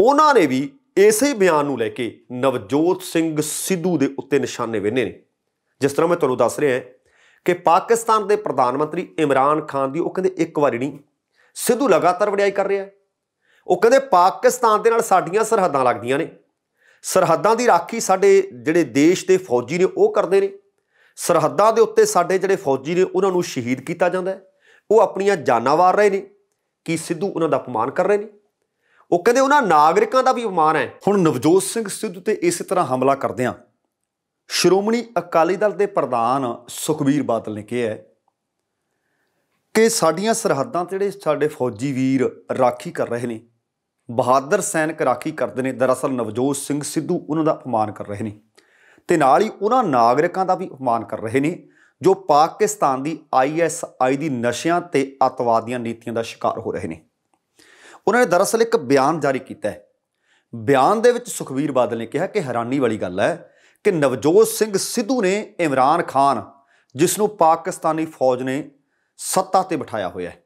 ਉਹਨਾਂ ਨੇ ਵੀ ਇਸੇ ਬਿਆਨ ਨੂੰ ਲੈ ਕੇ ਨਵਜੋਤ ਸਿੰਘ ਸਿੱਧੂ ਦੇ ਉੱਤੇ ਨਿਸ਼ਾਨੇ ਵੇਨੇ ਨੇ ਜਿਸ ਤਰ੍ਹਾਂ ਮੈਂ ਤੁਹਾਨੂੰ ਦੱਸ ਰਿਹਾ ਕਿ ਪਾਕਿਸਤਾਨ ਦੇ ਪ੍ਰਧਾਨ ਮੰਤਰੀ ਇਮਰਾਨ ਖਾਨ ਦੀ ਉਹ ਕਹਿੰਦੇ ਇੱਕ ਵਾਰੀ ਨਹੀਂ ਸਿੱਧੂ ਲਗਾਤਾਰ ਵਡਿਆਈ ਕਰ ਰਿਹਾ ਉਹ ਕਹਿੰਦੇ ਪਾਕਿਸਤਾਨ ਦੇ ਨਾਲ ਸਾਡੀਆਂ ਸਰਹੱਦਾਂ ਲੱਗਦੀਆਂ ਨੇ ਸਰਹੱਦਾਂ ਦੀ ਰਾਖੀ ਸਾਡੇ ਜਿਹੜੇ ਦੇਸ਼ ਦੇ ਫੌਜੀ ਨੇ ਉਹ ਕਰਦੇ ਨੇ ਸਰਹੱਦਾਂ ਦੇ ਉੱਤੇ ਸਾਡੇ ਜਿਹੜੇ ਫੌਜੀ ਨੇ ਉਹਨਾਂ ਨੂੰ ਸ਼ਹੀਦ ਕੀਤਾ ਜਾਂਦਾ ਉਹ ਆਪਣੀਆਂ ਜਾਨਾਂ ਵਾਰ ਰਹੇ ਨੇ ਕਿ ਸਿੱਧੂ ਉਹਨਾਂ ਦਾ ਅਪਮਾਨ ਕਰ ਰਹੇ ਨੇ ਉਹ ਕਹਿੰਦੇ ਉਹਨਾਂ ਨਾਗਰਿਕਾਂ ਦਾ ਵੀ ਅਪਮਾਨ ਹੈ ਹੁਣ ਨਵਜੋਤ ਸਿੰਘ ਸਿੱਧੂ ਤੇ ਇਸੇ ਤਰ੍ਹਾਂ ਹਮਲਾ ਕਰਦੇ ਆ ਸ਼੍ਰੋਮਣੀ ਅਕਾਲੀ ਦਲ ਦੇ ਪ੍ਰਧਾਨ ਸੁਖਬੀਰ ਬਾਦਲ ਨੇ ਕਿਹਾ ਕਿ ਸਾਡੀਆਂ ਸਰਹੱਦਾਂ ਤੇ ਜਿਹੜੇ ਸਾਡੇ ਫੌਜੀ ਵੀਰ ਰਾਖੀ ਕਰ ਰਹੇ ਨੇ ਬਹਾਦਰ ਸੈਨਿਕ ਰਾਖੀ ਕਰਦੇ ਨੇ ਦਰਅਸਲ ਨਵਜੋਤ ਸਿੰਘ ਸਿੱਧੂ ਉਹਨਾਂ ਦਾ ਅਪਮਾਨ ਕਰ ਰਹੇ ਨੇ ਤੇ ਨਾਲ ਹੀ ਉਹਨਾਂ ਨਾਗਰਿਕਾਂ ਦਾ ਵੀ ਅਪਮਾਨ ਕਰ ਰਹੇ ਨੇ ਜੋ ਪਾਕਿਸਤਾਨ ਦੀ ਆਈਐਸਆਈ ਦੀ ਨਸ਼ਿਆਂ ਤੇ ਅਤਵਾਦੀਆਂ ਨੀਤੀਆਂ ਦਾ ਸ਼ਿਕਾਰ ਹੋ ਰਹੇ ਨੇ ਉਹਨਾਂ ਨੇ ਦਰਅਸਲ ਇੱਕ ਬਿਆਨ ਜਾਰੀ ਕੀਤਾ ਹੈ ਬਿਆਨ ਦੇ ਵਿੱਚ ਸੁਖਵੀਰ ਬਾਦਲ ਨੇ ਕਿਹਾ ਕਿ ਹੈਰਾਨੀ ਵਾਲੀ ਗੱਲ ਹੈ ਕਿ ਨਵਜੋਤ ਸਿੰਘ ਸਿੱਧੂ ਨੇ ਇਮਰਾਨ ਖਾਨ ਜਿਸ ਨੂੰ ਪਾਕਿਸਤਾਨੀ ਫੌਜ ਨੇ ਸੱਤਾ ਤੇ ਬਿਠਾਇਆ ਹੋਇਆ ਹੈ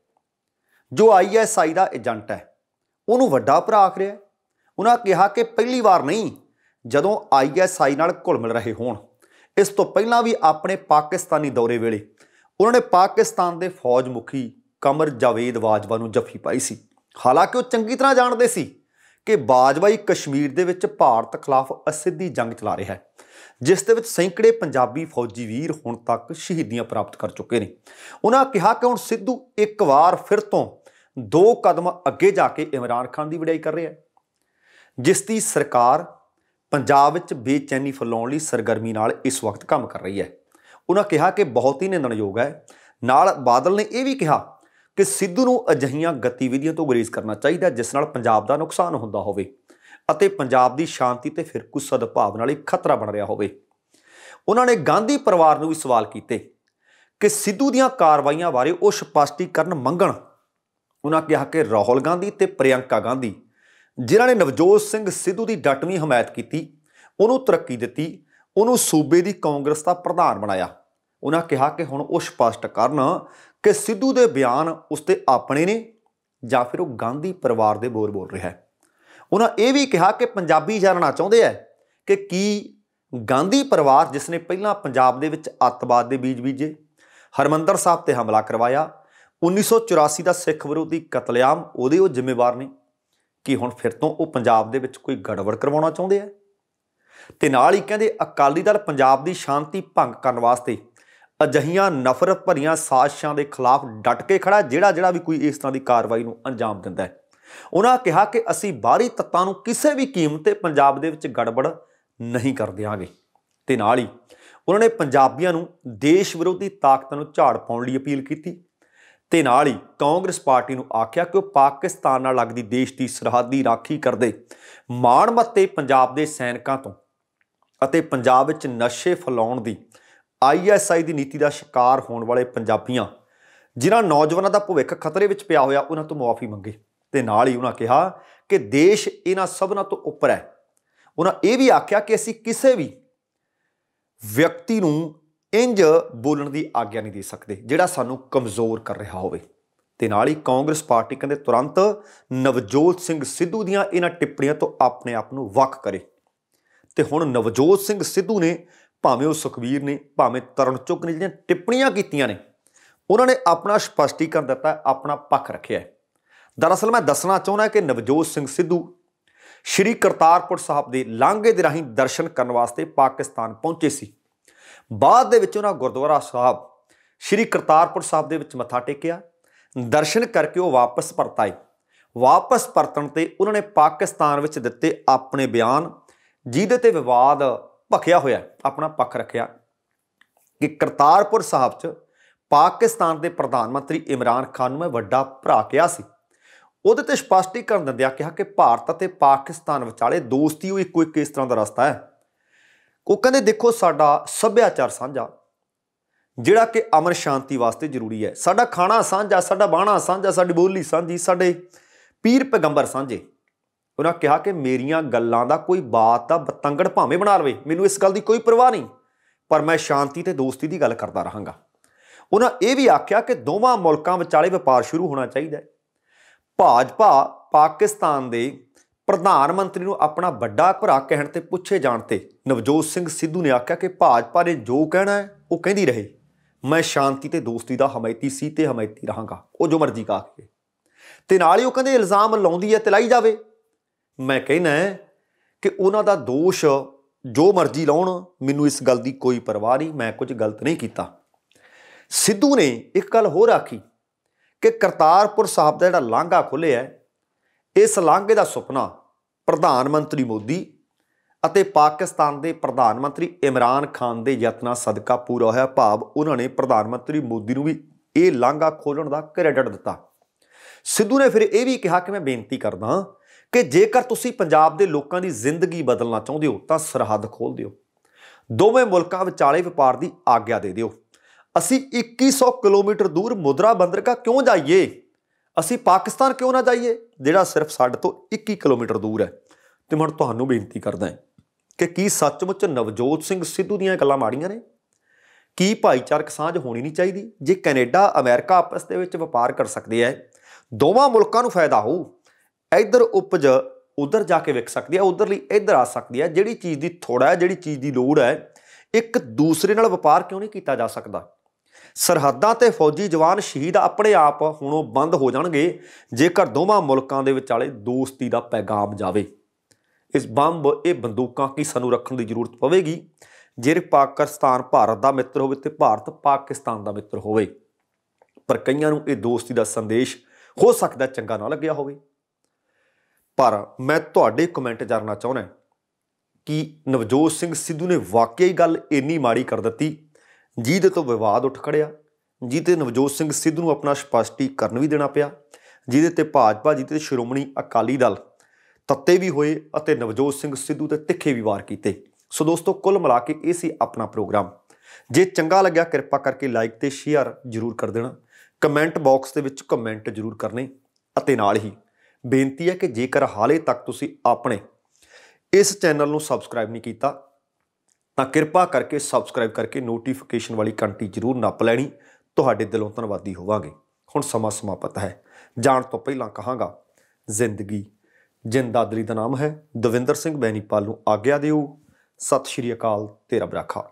ਜੋ ਆਈਐਸਆਈ ਦਾ ਏਜੰਟ ਹੈ ਉਹਨੂੰ ਵੱਡਾ ਭਰਾ ਆਖ ਰਿਹਾ ਉਹਨਾਂ ਕਿਹਾ ਕਿ ਪਹਿਲੀ ਵਾਰ ਨਹੀਂ ਜਦੋਂ ਆਈਐਸਆਈ ਨਾਲ ਘੁਲ ਮਿਲ ਰਹੇ ਹੋਣ ਇਸ ਤੋਂ ਪਹਿਲਾਂ ਵੀ ਆਪਣੇ ਪਾਕਿਸਤਾਨੀ ਦੌਰੇ ਵੇਲੇ ਉਹਨਾਂ ਨੇ ਪਾਕਿਸਤਾਨ ਦੇ ਫੌਜ ਮੁਖੀ ਕਮਰ ਜਾਵੇਦ ਬਾਜਵਾ ਨੂੰ ਜੱਫੀ ਪਾਈ ਸੀ ਹਾਲਾਂਕਿ ਉਹ ਚੰਗੀ ਤਰ੍ਹਾਂ ਜਾਣਦੇ ਸੀ ਕਿ ਬਾਜਵਾ ਹੀ ਕਸ਼ਮੀਰ ਦੇ ਵਿੱਚ ਭਾਰਤ ਖਿਲਾਫ ਅਸਿੱਧੀ ਜੰਗ ਚਲਾ ਰਿਹਾ ਹੈ ਜਿਸ ਦੇ ਵਿੱਚ ਸੈਂਕੜੇ ਪੰਜਾਬੀ ਫੌਜੀ ਵੀਰ ਹੁਣ ਤੱਕ ਸ਼ਹੀਦੀਆਂ ਪ੍ਰਾਪਤ ਕਰ ਚੁੱਕੇ ਨੇ ਉਹਨਾਂ ਕਿਹਾ ਕਿ ਹੁਣ ਸਿੱਧੂ ਇੱਕ ਵਾਰ ਫਿਰ ਤੋਂ ਦੋ ਕਦਮ ਅੱਗੇ ਜਾ ਕੇ ਇਮਰਾਨ ਖਾਨ ਦੀ ਵਡਿਆਈ ਕਰ ਰਿਹਾ ਹੈ ਜਿਸ ਦੀ ਸਰਕਾਰ ਪੰਜਾਬ ਵਿੱਚ ਬੇਚੈਨੀ ਫੈਲਾਉਣ ਲਈ ਸਰਗਰਮੀ ਨਾਲ ਇਸ ਵਕਤ ਕੰਮ ਕਰ ਰਹੀ ਹੈ ਉਹਨਾਂ ਕਿਹਾ ਕਿ ਬਹੁਤ ਹੀ ਨਿੰਦਣਯੋਗ ਹੈ ਨਾਲ ਬਾਦਲ ਨੇ ਇਹ ਵੀ ਕਿਹਾ ਕਿ ਸਿੱਧੂ ਨੂੰ ਅਜਹੀਆਂ ਗਤੀਵਿਧੀਆਂ ਤੋਂ ਗੁਰੇਜ਼ ਕਰਨਾ ਚਾਹੀਦਾ ਜਿਸ ਨਾਲ ਪੰਜਾਬ ਦਾ ਨੁਕਸਾਨ ਹੁੰਦਾ ਹੋਵੇ ਅਤੇ ਪੰਜਾਬ ਦੀ ਸ਼ਾਂਤੀ ਤੇ ਫਿਰਕੂ ਸਦਭਾਵ ਨਾਲ ਇੱਕ ਖਤਰਾ ਬਣ ਰਿਹਾ ਹੋਵੇ ਉਹਨਾਂ ਨੇ ਗਾਂਧੀ ਪਰਿਵਾਰ ਨੂੰ ਵੀ ਸਵਾਲ ਕੀਤੇ ਕਿ ਸਿੱਧੂ ਦੀਆਂ ਕਾਰਵਾਈਆਂ ਬਾਰੇ ਉਹ ਸਪਸ਼ਟੀਕਰਨ ਮੰਗਣ ਉਹਨਾਂ ਕਿਹਾ ਕਿ ਰਾਹੁਲ ਗਾਂਧੀ ਤੇ ਪ੍ਰਿਯੰਕਾ ਗਾਂਧੀ ਜਿਨ੍ਹਾਂ ਨੇ ਨਵਜੋਤ ਸਿੰਘ ਸਿੱਧੂ ਦੀ ਡਟਵੀਂ ਹਮਾਇਤ ਕੀਤੀ ਉਹਨੂੰ ਤਰੱਕੀ ਦਿੱਤੀ ਉਹਨੂੰ ਸੂਬੇ ਦੀ ਕਾਂਗਰਸ ਦਾ ਪ੍ਰਧਾਨ ਬਣਾਇਆ ਉਹਨਾਂ ਕਿਹਾ ਕਿ ਹੁਣ ਉਹ ਸਪਸ਼ਟ ਕਰਨ ਕਿ ਸਿੱਧੂ ਦੇ ਬਿਆਨ ਉਸਤੇ ਆਪਣੇ ਨੇ ਜਾਂ ਫਿਰ ਉਹ ਗਾਂਧੀ ਪਰਿਵਾਰ ਦੇ ਬੋਰ ਬੋਲ ਰਿਹਾ ਹੈ ਉਹਨਾਂ ਇਹ ਵੀ ਕਿਹਾ ਕਿ ਪੰਜਾਬੀ ਜਾਣਨਾ ਚਾਹੁੰਦੇ ਆ ਕਿ ਕੀ ਗਾਂਧੀ ਪਰਿਵਾਰ ਜਿਸ ਨੇ ਪਹਿਲਾਂ ਪੰਜਾਬ ਦੇ ਵਿੱਚ ਅੱਤਵਾਦ ਦੇ ਬੀਜ ਬੀਜੇ ਹਰਮੰਦਰ ਸਾਹਿਬ ਤੇ ਹਮਲਾ ਕਰਵਾਇਆ 1984 ਦਾ ਸਿੱਖ ਵਿਰੋਧੀ ਕਤਲੇਆਮ ਉਹਦੇ ਉਹ ਜ਼ਿੰਮੇਵਾਰ ਨੇ ਕਿ ਹੁਣ ਫਿਰ ਤੋਂ ਉਹ ਪੰਜਾਬ ਦੇ ਵਿੱਚ ਕੋਈ ਗੜਬੜ ਕਰਵਾਉਣਾ ਚਾਹੁੰਦੇ ਆ ਤੇ ਨਾਲ ਹੀ ਕਹਿੰਦੇ ਅਕਾਲੀ ਦਲ ਪੰਜਾਬ ਦੀ ਸ਼ਾਂਤੀ ਭੰਗ ਕਰਨ ਵਾਸਤੇ ਅਜਹੀਆਂ ਨਫ਼ਰਤ ਭਰੀਆਂ ਸਾਜ਼ਿਸ਼ਾਂ ਦੇ ਖਿਲਾਫ ਡਟ ਕੇ ਖੜਾ ਜਿਹੜਾ ਜਿਹੜਾ ਵੀ ਕੋਈ ਇਸ ਤਰ੍ਹਾਂ ਦੀ ਕਾਰਵਾਈ ਨੂੰ ਅੰਜਾਮ ਦਿੰਦਾ ਹੈ ਉਹਨਾਂ ਕਿਹਾ ਕਿ ਅਸੀਂ ਬਾਹਰੀ ਤੱਤਾਂ ਨੂੰ ਕਿਸੇ ਵੀ ਕੀਮਤ ਤੇ ਪੰਜਾਬ ਦੇ ਵਿੱਚ ਗੜਬੜ ਨਹੀਂ ਕਰ ਦਿਆਂਗੇ ਤੇ ਨਾਲ ਹੀ ਉਹਨਾਂ ਨੇ ਪੰਜਾਬੀਆਂ ਨੂੰ ਦੇਸ਼ ਵਿਰੋਧੀ ਤਾਕਤਾਂ ਨੂੰ ਝਾੜ ਪਾਉਣ ਲਈ ਅਪੀਲ ਕੀਤੀ ਤੇ ਨਾਲ ਹੀ ਕਾਂਗਰਸ ਪਾਰਟੀ ਨੂੰ ਆਖਿਆ ਕਿ ਉਹ ਪਾਕਿਸਤਾਨ ਨਾਲ ਲੱਗਦੀ ਦੇਸ਼ ਦੀ ਸਰਹੱਦ ਦੀ ਰਾਖੀ ਕਰਦੇ ਮਾਣ ਮੱਤੇ ਪੰਜਾਬ ਦੇ ਸੈਨਿਕਾਂ ਤੋਂ ਅਤੇ ਪੰਜਾਬ ਵਿੱਚ ਨਸ਼ੇ ਫਲਾਉਣ ਦੀ ਆਈਐਸਆਈ ਦੀ ਨੀਤੀ ਦਾ ਸ਼ਿਕਾਰ ਹੋਣ ਵਾਲੇ ਪੰਜਾਬੀਆਂ ਜਿਨ੍ਹਾਂ ਨੌਜਵਾਨਾਂ ਦਾ ਭਵਿੱਖ ਖਤਰੇ ਵਿੱਚ ਪਿਆ ਹੋਇਆ ਉਹਨਾਂ ਤੋਂ ਮੁਆਫੀ ਮੰਗੇ ਤੇ ਨਾਲ ਹੀ ਉਹਨਾਂ ਕਿਹਾ ਕਿ ਦੇਸ਼ ਇਹਨਾਂ ਸਭਨਾਂ ਤੋਂ ਉੱਪਰ ਹੈ ਉਹਨਾਂ ਇਹ ਵੀ ਆਖਿਆ ਕਿ ਅਸੀਂ ਕਿਸੇ ਵੀ ਵਿਅਕਤੀ ਨੂੰ ਇੰਜ ਬੋਲਣ ਦੀ ਆਗਿਆ ਨਹੀਂ ਦੇ ਸਕਦੇ ਜਿਹੜਾ ਸਾਨੂੰ ਕਮਜ਼ੋਰ ਕਰ ਰਿਹਾ ਹੋਵੇ ਤੇ ਨਾਲ ਹੀ ਕਾਂਗਰਸ ਪਾਰਟੀ ਕਹਿੰਦੇ ਤੁਰੰਤ ਨਵਜੋਤ ਸਿੰਘ ਸਿੱਧੂ ਦੀਆਂ ਇਹਨਾਂ ਟਿੱਪਣੀਆਂ ਤੋਂ ਆਪਣੇ ਆਪ ਨੂੰ ਵੱਖ ਕਰੇ ਤੇ ਹੁਣ ਨਵਜੋਤ ਸਿੰਘ ਸਿੱਧੂ ਨੇ ਭਾਵੇਂ ਉਹ ਸੁਖਵੀਰ ਨੇ ਭਾਵੇਂ ਤਰਨ ਚੁੱਕ ਨੇ ਜਿਹੜੀਆਂ ਟਿੱਪਣੀਆਂ ਕੀਤੀਆਂ ਨੇ ਉਹਨਾਂ ਨੇ ਆਪਣਾ ਸਪਸ਼ਟੀਕਰਨ ਦਿੱਤਾ ਆਪਣਾ ਪੱਖ ਰੱਖਿਆ ਦਰਅਸਲ ਮੈਂ ਦੱਸਣਾ ਚਾਹੁੰਦਾ ਕਿ ਨਵਜੋਤ ਸਿੰਘ ਸਿੱਧੂ ਸ਼੍ਰੀ ਕਰਤਾਰਪੁਰ ਸਾਹਿਬ ਦੇ ਲਾਂਘੇ ਦੇ ਰਾਹੀਂ ਦਰਸ਼ਨ ਕਰਨ ਵਾਸਤੇ ਪਾਕਿਸਤਾਨ ਪਹੁੰਚੇ ਸੀ ਬਾਅਦ ਦੇ ਵਿੱਚ ਉਹਨਾਂ ਗੁਰਦੁਆਰਾ ਸਾਹਿਬ ਸ਼੍ਰੀ ਕਰਤਾਰਪੁਰ ਸਾਹਿਬ ਦੇ ਵਿੱਚ ਮੱਥਾ ਟੇਕਿਆ ਦਰਸ਼ਨ ਕਰਕੇ ਉਹ ਵਾਪਸ ਪਰਤ ਆਏ ਵਾਪਸ ਪਰਤਣ ਤੇ ਉਹਨਾਂ ਨੇ ਪਾਕਿਸਤਾਨ ਵਿੱਚ ਦਿੱਤੇ ਆਪਣੇ ਬਿਆਨ ਜਿਹਦੇ ਤੇ ਵਿਵਾਦ ਭਖਿਆ ਹੋਇਆ ਆਪਣਾ ਪੱਖ ਰੱਖਿਆ ਕਿ ਕਰਤਾਰਪੁਰ ਸਾਹਿਬ 'ਚ ਪਾਕਿਸਤਾਨ ਦੇ ਪ੍ਰਧਾਨ ਮੰਤਰੀ ਇਮਰਾਨ ਖਾਨ ਨੂੰ ਮੈਂ ਵੱਡਾ ਭਰਾ ਕਿਹਾ ਸੀ ਉਹਦੇ ਤੇ ਸਪਸ਼ਟੀਕਰਨ ਦਿੰਦਿਆਂ ਕਿਹਾ ਕਿ ਭਾਰਤ ਅਤੇ ਪਾਕਿਸਤਾਨ ਵਿਚਾਲੇ ਦੋਸਤੀ ਉਹ ਇੱਕੋ ਇੱਕ ਇਸ ਤਰ੍ਹਾਂ ਦਾ ਰਸਤਾ ਹੈ ਉਹ ਕਹਿੰਦੇ ਦੇਖੋ ਸਾਡਾ ਸੱਭਿਆਚਾਰ ਸਾਂਝਾ ਜਿਹੜਾ ਕਿ ਅਮਰ ਸ਼ਾਂਤੀ ਵਾਸਤੇ ਜ਼ਰੂਰੀ ਹੈ ਸਾਡਾ ਖਾਣਾ ਸਾਂਝਾ ਸਾਡਾ ਬਾਣਾ ਸਾਂਝਾ ਸਾਡੀ ਬੋਲੀ ਸਾਂਝੀ ਸਾਡੇ ਪੀਰ ਪੈਗੰਬਰ ਸਾਂਝੇ ਉਹਨਾਂ ਕਿਹਾ ਕਿ ਮੇਰੀਆਂ ਗੱਲਾਂ ਦਾ ਕੋਈ ਬਾਤ ਦਾ ਬਤੰਗੜ ਭਾਵੇਂ ਬਣਾ ਲਵੇ ਮੈਨੂੰ ਇਸ ਗੱਲ ਦੀ ਕੋਈ ਪਰਵਾਹ ਨਹੀਂ ਪਰ ਮੈਂ ਸ਼ਾਂਤੀ ਤੇ ਦੋਸਤੀ ਦੀ ਗੱਲ ਕਰਦਾ ਰਹਾਂਗਾ ਉਹਨਾਂ ਇਹ ਵੀ ਆਖਿਆ ਕਿ ਦੋਵਾਂ ਮੁਲਕਾਂ ਵਿਚਾਲੇ ਵਪਾਰ ਸ਼ੁਰੂ ਹੋਣਾ ਚਾਹੀਦਾ ਹੈ ਭਾਜਪਾ ਪਾਕਿਸਤਾਨ ਦੇ ਪ੍ਰਧਾਨ ਮੰਤਰੀ ਨੂੰ ਆਪਣਾ ਵੱਡਾ ਭਰਾ ਕਹਿਣ ਤੇ ਪੁੱਛੇ ਜਾਣ ਤੇ ਨਵਜੋਤ ਸਿੰਘ ਸਿੱਧੂ ਨੇ ਆਖਿਆ ਕਿ ਭਾਜਪਾ ਨੇ ਜੋ ਕਹਿਣਾ ਹੈ ਉਹ ਕਹਿੰਦੀ ਰਹੇ ਮੈਂ ਸ਼ਾਂਤੀ ਤੇ ਦੋਸਤੀ ਦਾ ਹਮਾਇਤੀ ਸੀ ਤੇ ਹਮਾਇਤੀ ਰਹਾਂਗਾ ਉਹ ਜੋ ਮਰਜ਼ੀ ਕਾ ਕੇ ਤੇ ਨਾਲ ਹੀ ਉਹ ਕਹਿੰਦੇ ਇਲਜ਼ਾਮ ਲਾਉਂਦੀ ਹੈ ਤੇ ਲਾਈ ਜਾਵੇ ਮੈਂ ਕਹਿੰਦਾ ਕਿ ਉਹਨਾਂ ਦਾ ਦੋਸ਼ ਜੋ ਮਰਜ਼ੀ ਲਾਉਣ ਮੈਨੂੰ ਇਸ ਗੱਲ ਦੀ ਕੋਈ ਪਰਵਾਹ ਨਹੀਂ ਮੈਂ ਕੁਝ ਗਲਤ ਨਹੀਂ ਕੀਤਾ ਸਿੱਧੂ ਨੇ ਇੱਕ ਗੱਲ ਹੋਰ ਆਖੀ ਕਿ ਕਰਤਾਰਪੁਰ ਸਾਹਿਬ ਦਾ ਜਿਹੜਾ ਲਾਂਘਾ ਖੁੱਲਿਆ ਇਸ ਲਾਂਘੇ ਦਾ ਸੁਪਨਾ ਪ੍ਰਧਾਨ ਮੰਤਰੀ ਮੋਦੀ ਅਤੇ ਪਾਕਿਸਤਾਨ ਦੇ ਪ੍ਰਧਾਨ ਮੰਤਰੀ ਇਮਰਾਨ ਖਾਨ ਦੇ ਯਤਨਾ ਸਦਕਾ ਪੂਰਾ ਹੋਇਆ ਭਾਵ ਉਹਨਾਂ ਨੇ ਪ੍ਰਧਾਨ ਮੰਤਰੀ ਮੋਦੀ ਨੂੰ ਵੀ ਇਹ ਲਾਂਘਾ ਖੋਲਣ ਦਾ ਕ੍ਰੈਡਿਟ ਦਿੱਤਾ ਸਿੱਧੂ ਨੇ ਫਿਰ ਇਹ ਵੀ ਕਿਹਾ ਕਿ ਮੈਂ ਬੇਨਤੀ ਕਰਦਾ ਕਿ ਜੇਕਰ ਤੁਸੀਂ ਪੰਜਾਬ ਦੇ ਲੋਕਾਂ ਦੀ ਜ਼ਿੰਦਗੀ ਬਦਲਣਾ ਚਾਹੁੰਦੇ ਹੋ ਤਾਂ ਸਰਹੱਦ ਖੋਲ ਦਿਓ ਦੋਵੇਂ ਮੁਲਕਾਂ ਵਿਚਾਲੇ ਵਪਾਰ ਦੀ ਆਗਿਆ ਦੇ ਦਿਓ ਅਸੀਂ 2100 ਕਿਲੋਮੀਟਰ ਦੂਰ ਮੁਦਰਾ ਬੰਦਰਗਾ ਕਿਉਂ ਜਾਈਏ ਅਸੀਂ ਪਾਕਿਸਤਾਨ ਕਿਉਂ ਨਾ ਜਾਈਏ ਜਿਹੜਾ ਸਿਰਫ ਸਾਡੇ ਤੋਂ 21 ਕਿਲੋਮੀਟਰ ਦੂਰ ਹੈ ਤੇ ਮੈਂ ਤੁਹਾਨੂੰ ਬੇਨਤੀ ਕਰਦਾ ਹਾਂ ਕਿ ਕੀ ਸੱਚਮੁੱਚ ਨਵਜੋਤ ਸਿੰਘ ਸਿੱਧੂ ਦੀਆਂ ਗੱਲਾਂ ਮਾੜੀਆਂ ਨੇ ਕੀ ਭਾਈਚਾਰਕ ਸਾਂਝ ਹੋਣੀ ਨਹੀਂ ਚਾਹੀਦੀ ਜੇ ਕੈਨੇਡਾ ਅਮਰੀਕਾ ਆਪਸ ਦੇ ਵਿੱਚ ਵਪਾਰ ਕਰ ਸਕਦੇ ਐ ਦੋਵਾਂ ਮੁਲਕਾਂ ਨੂੰ ਫਾਇਦਾ ਹੋਊ ਇੱਧਰ ਉਪਜ ਉਧਰ ਜਾ ਕੇ ਵਿਕ ਸਕਦੀ ਆ ਉਧਰ ਲਈ ਇੱਧਰ ਆ ਸਕਦੀ ਆ ਜਿਹੜੀ ਚੀਜ਼ ਦੀ ਥੋੜਾ ਜਿਹੜੀ ਚੀਜ਼ ਦੀ ਲੋੜ ਹੈ ਇੱਕ ਦੂਸਰੇ ਨਾਲ ਵਪਾਰ ਕਿਉਂ ਨਹੀਂ ਕੀਤਾ ਜਾ ਸਕਦਾ ਸਰਹੱਦਾਂ ਤੇ ਫੌਜੀ ਜਵਾਨ ਸ਼ਹੀਦ ਆਪਣੇ ਆਪ ਹੁਣੋਂ ਬੰਦ ਹੋ ਜਾਣਗੇ ਜੇਕਰ ਦੋਵਾਂ ਮੁਲਕਾਂ ਦੇ ਵਿਚਾਲੇ ਦੋਸਤੀ ਦਾ ਪੈਗਾਮ ਜਾਵੇ ਇਸ ਬੰਬ ਇਹ ਬੰਦੂਕਾਂ ਕੀ ਸਾਨੂੰ ਰੱਖਣ ਦੀ ਜ਼ਰੂਰਤ ਪਵੇਗੀ ਜੇ ਪਾਕਿਸਤਾਨ ਭਾਰਤ ਦਾ ਮਿੱਤਰ ਹੋਵੇ ਤੇ ਭਾਰਤ ਪਾਕਿਸਤਾਨ ਦਾ ਮਿੱਤਰ ਹੋਵੇ ਪਰ ਕਈਆਂ ਨੂੰ ਇਹ ਦੋਸਤੀ ਦਾ ਸੰਦੇਸ਼ ਹੋ ਸਕਦਾ ਚੰਗਾ ਨਾ ਲੱਗਿਆ ਹੋਵੇ ਪਰ ਮੈਂ ਤੁਹਾਡੇ ਕਮੈਂਟ ਜਾਣਨਾ ਚਾਹੁੰਦਾ ਕਿ ਨਵਜੋਤ ਸਿੰਘ ਸਿੱਧੂ ਨੇ ਵਾਕਿਆ ਹੀ ਗੱਲ ਇੰਨੀ ਮਾੜੀ ਕਰ ਦਿੱਤੀ ਜਿਹਦੇ ਤੋਂ ਵਿਵਾਦ ਉੱਠ ਖੜਿਆ ਜਿਹਤੇ ਨਵਜੋਤ ਸਿੰਘ ਸਿੱਧੂ ਨੂੰ ਆਪਣਾ ਸਪਸ਼ਟੀਕਰਨ ਵੀ ਦੇਣਾ ਪਿਆ ਜਿਹਦੇ ਤੇ ਭਾਜਪਾ ਜਿਹਤੇ ਸ਼੍ਰੋਮਣੀ ਅਕਾਲੀ ਦਲ ਤੱਤੇ ਵੀ ਹੋਏ ਅਤੇ ਨਵਜੋਤ ਸਿੰਘ ਸਿੱਧੂ ਤੇ ਤਿੱਖੇ ਵੀ ਵਾਰ ਕੀਤੇ ਸੋ ਦੋਸਤੋ ਕੁੱਲ ਮਿਲਾ ਕੇ ਇਹ ਸੀ ਆਪਣਾ ਪ੍ਰੋਗਰਾਮ ਜੇ ਚੰਗਾ ਲੱਗਿਆ ਕਿਰਪਾ ਕਰਕੇ ਲਾਈਕ ਤੇ ਸ਼ੇਅਰ ਜ਼ਰੂਰ ਕਰ ਦੇਣਾ ਕਮੈਂਟ ਬਾਕਸ ਦੇ ਵਿੱਚ ਕਮੈਂਟ ਜ਼ਰੂਰ ਕਰਨੇ ਅਤੇ ਨਾਲ ਹੀ ਬੇਨਤੀ ਹੈ ਕਿ ਜੇਕਰ ਹਾਲੇ ਤੱਕ ਤੁਸੀਂ ਆਪਣੇ ਇਸ ਚੈਨਲ ਨੂੰ ਸਬਸਕ੍ਰਾਈਬ ਨਹੀਂ ਕੀਤਾ ਤਾਂ ਕਿਰਪਾ ਕਰਕੇ ਸਬਸਕ੍ਰਾਈਬ ਕਰਕੇ ਨੋਟੀਫਿਕੇਸ਼ਨ ਵਾਲੀ ਘੰਟੀ ਜ਼ਰੂਰ ਨੱਪ ਲੈਣੀ ਤੁਹਾਡੇ ਦਿਲੋਂ ਧੰਨਵਾਦੀ ਹੋਵਾਂਗੇ ਹੁਣ ਸਮਾਂ ਸਮਾਪਤ ਹੈ ਜਾਣ ਤੋਂ ਪਹਿਲਾਂ ਕਹਾਂਗਾ ਜ਼ਿੰਦਗੀ ਜਿੰਦਾਦਰੀ ਦਾ ਨਾਮ ਹੈ ਦਵਿੰਦਰ ਸਿੰਘ ਬੈਣੀਪਾਲ ਨੂੰ ਆਗਿਆ ਦਿਓ ਸਤਿ ਸ਼੍ਰੀ ਅਕਾਲ ਤੇ ਰੱਬ ਰਾਖਾ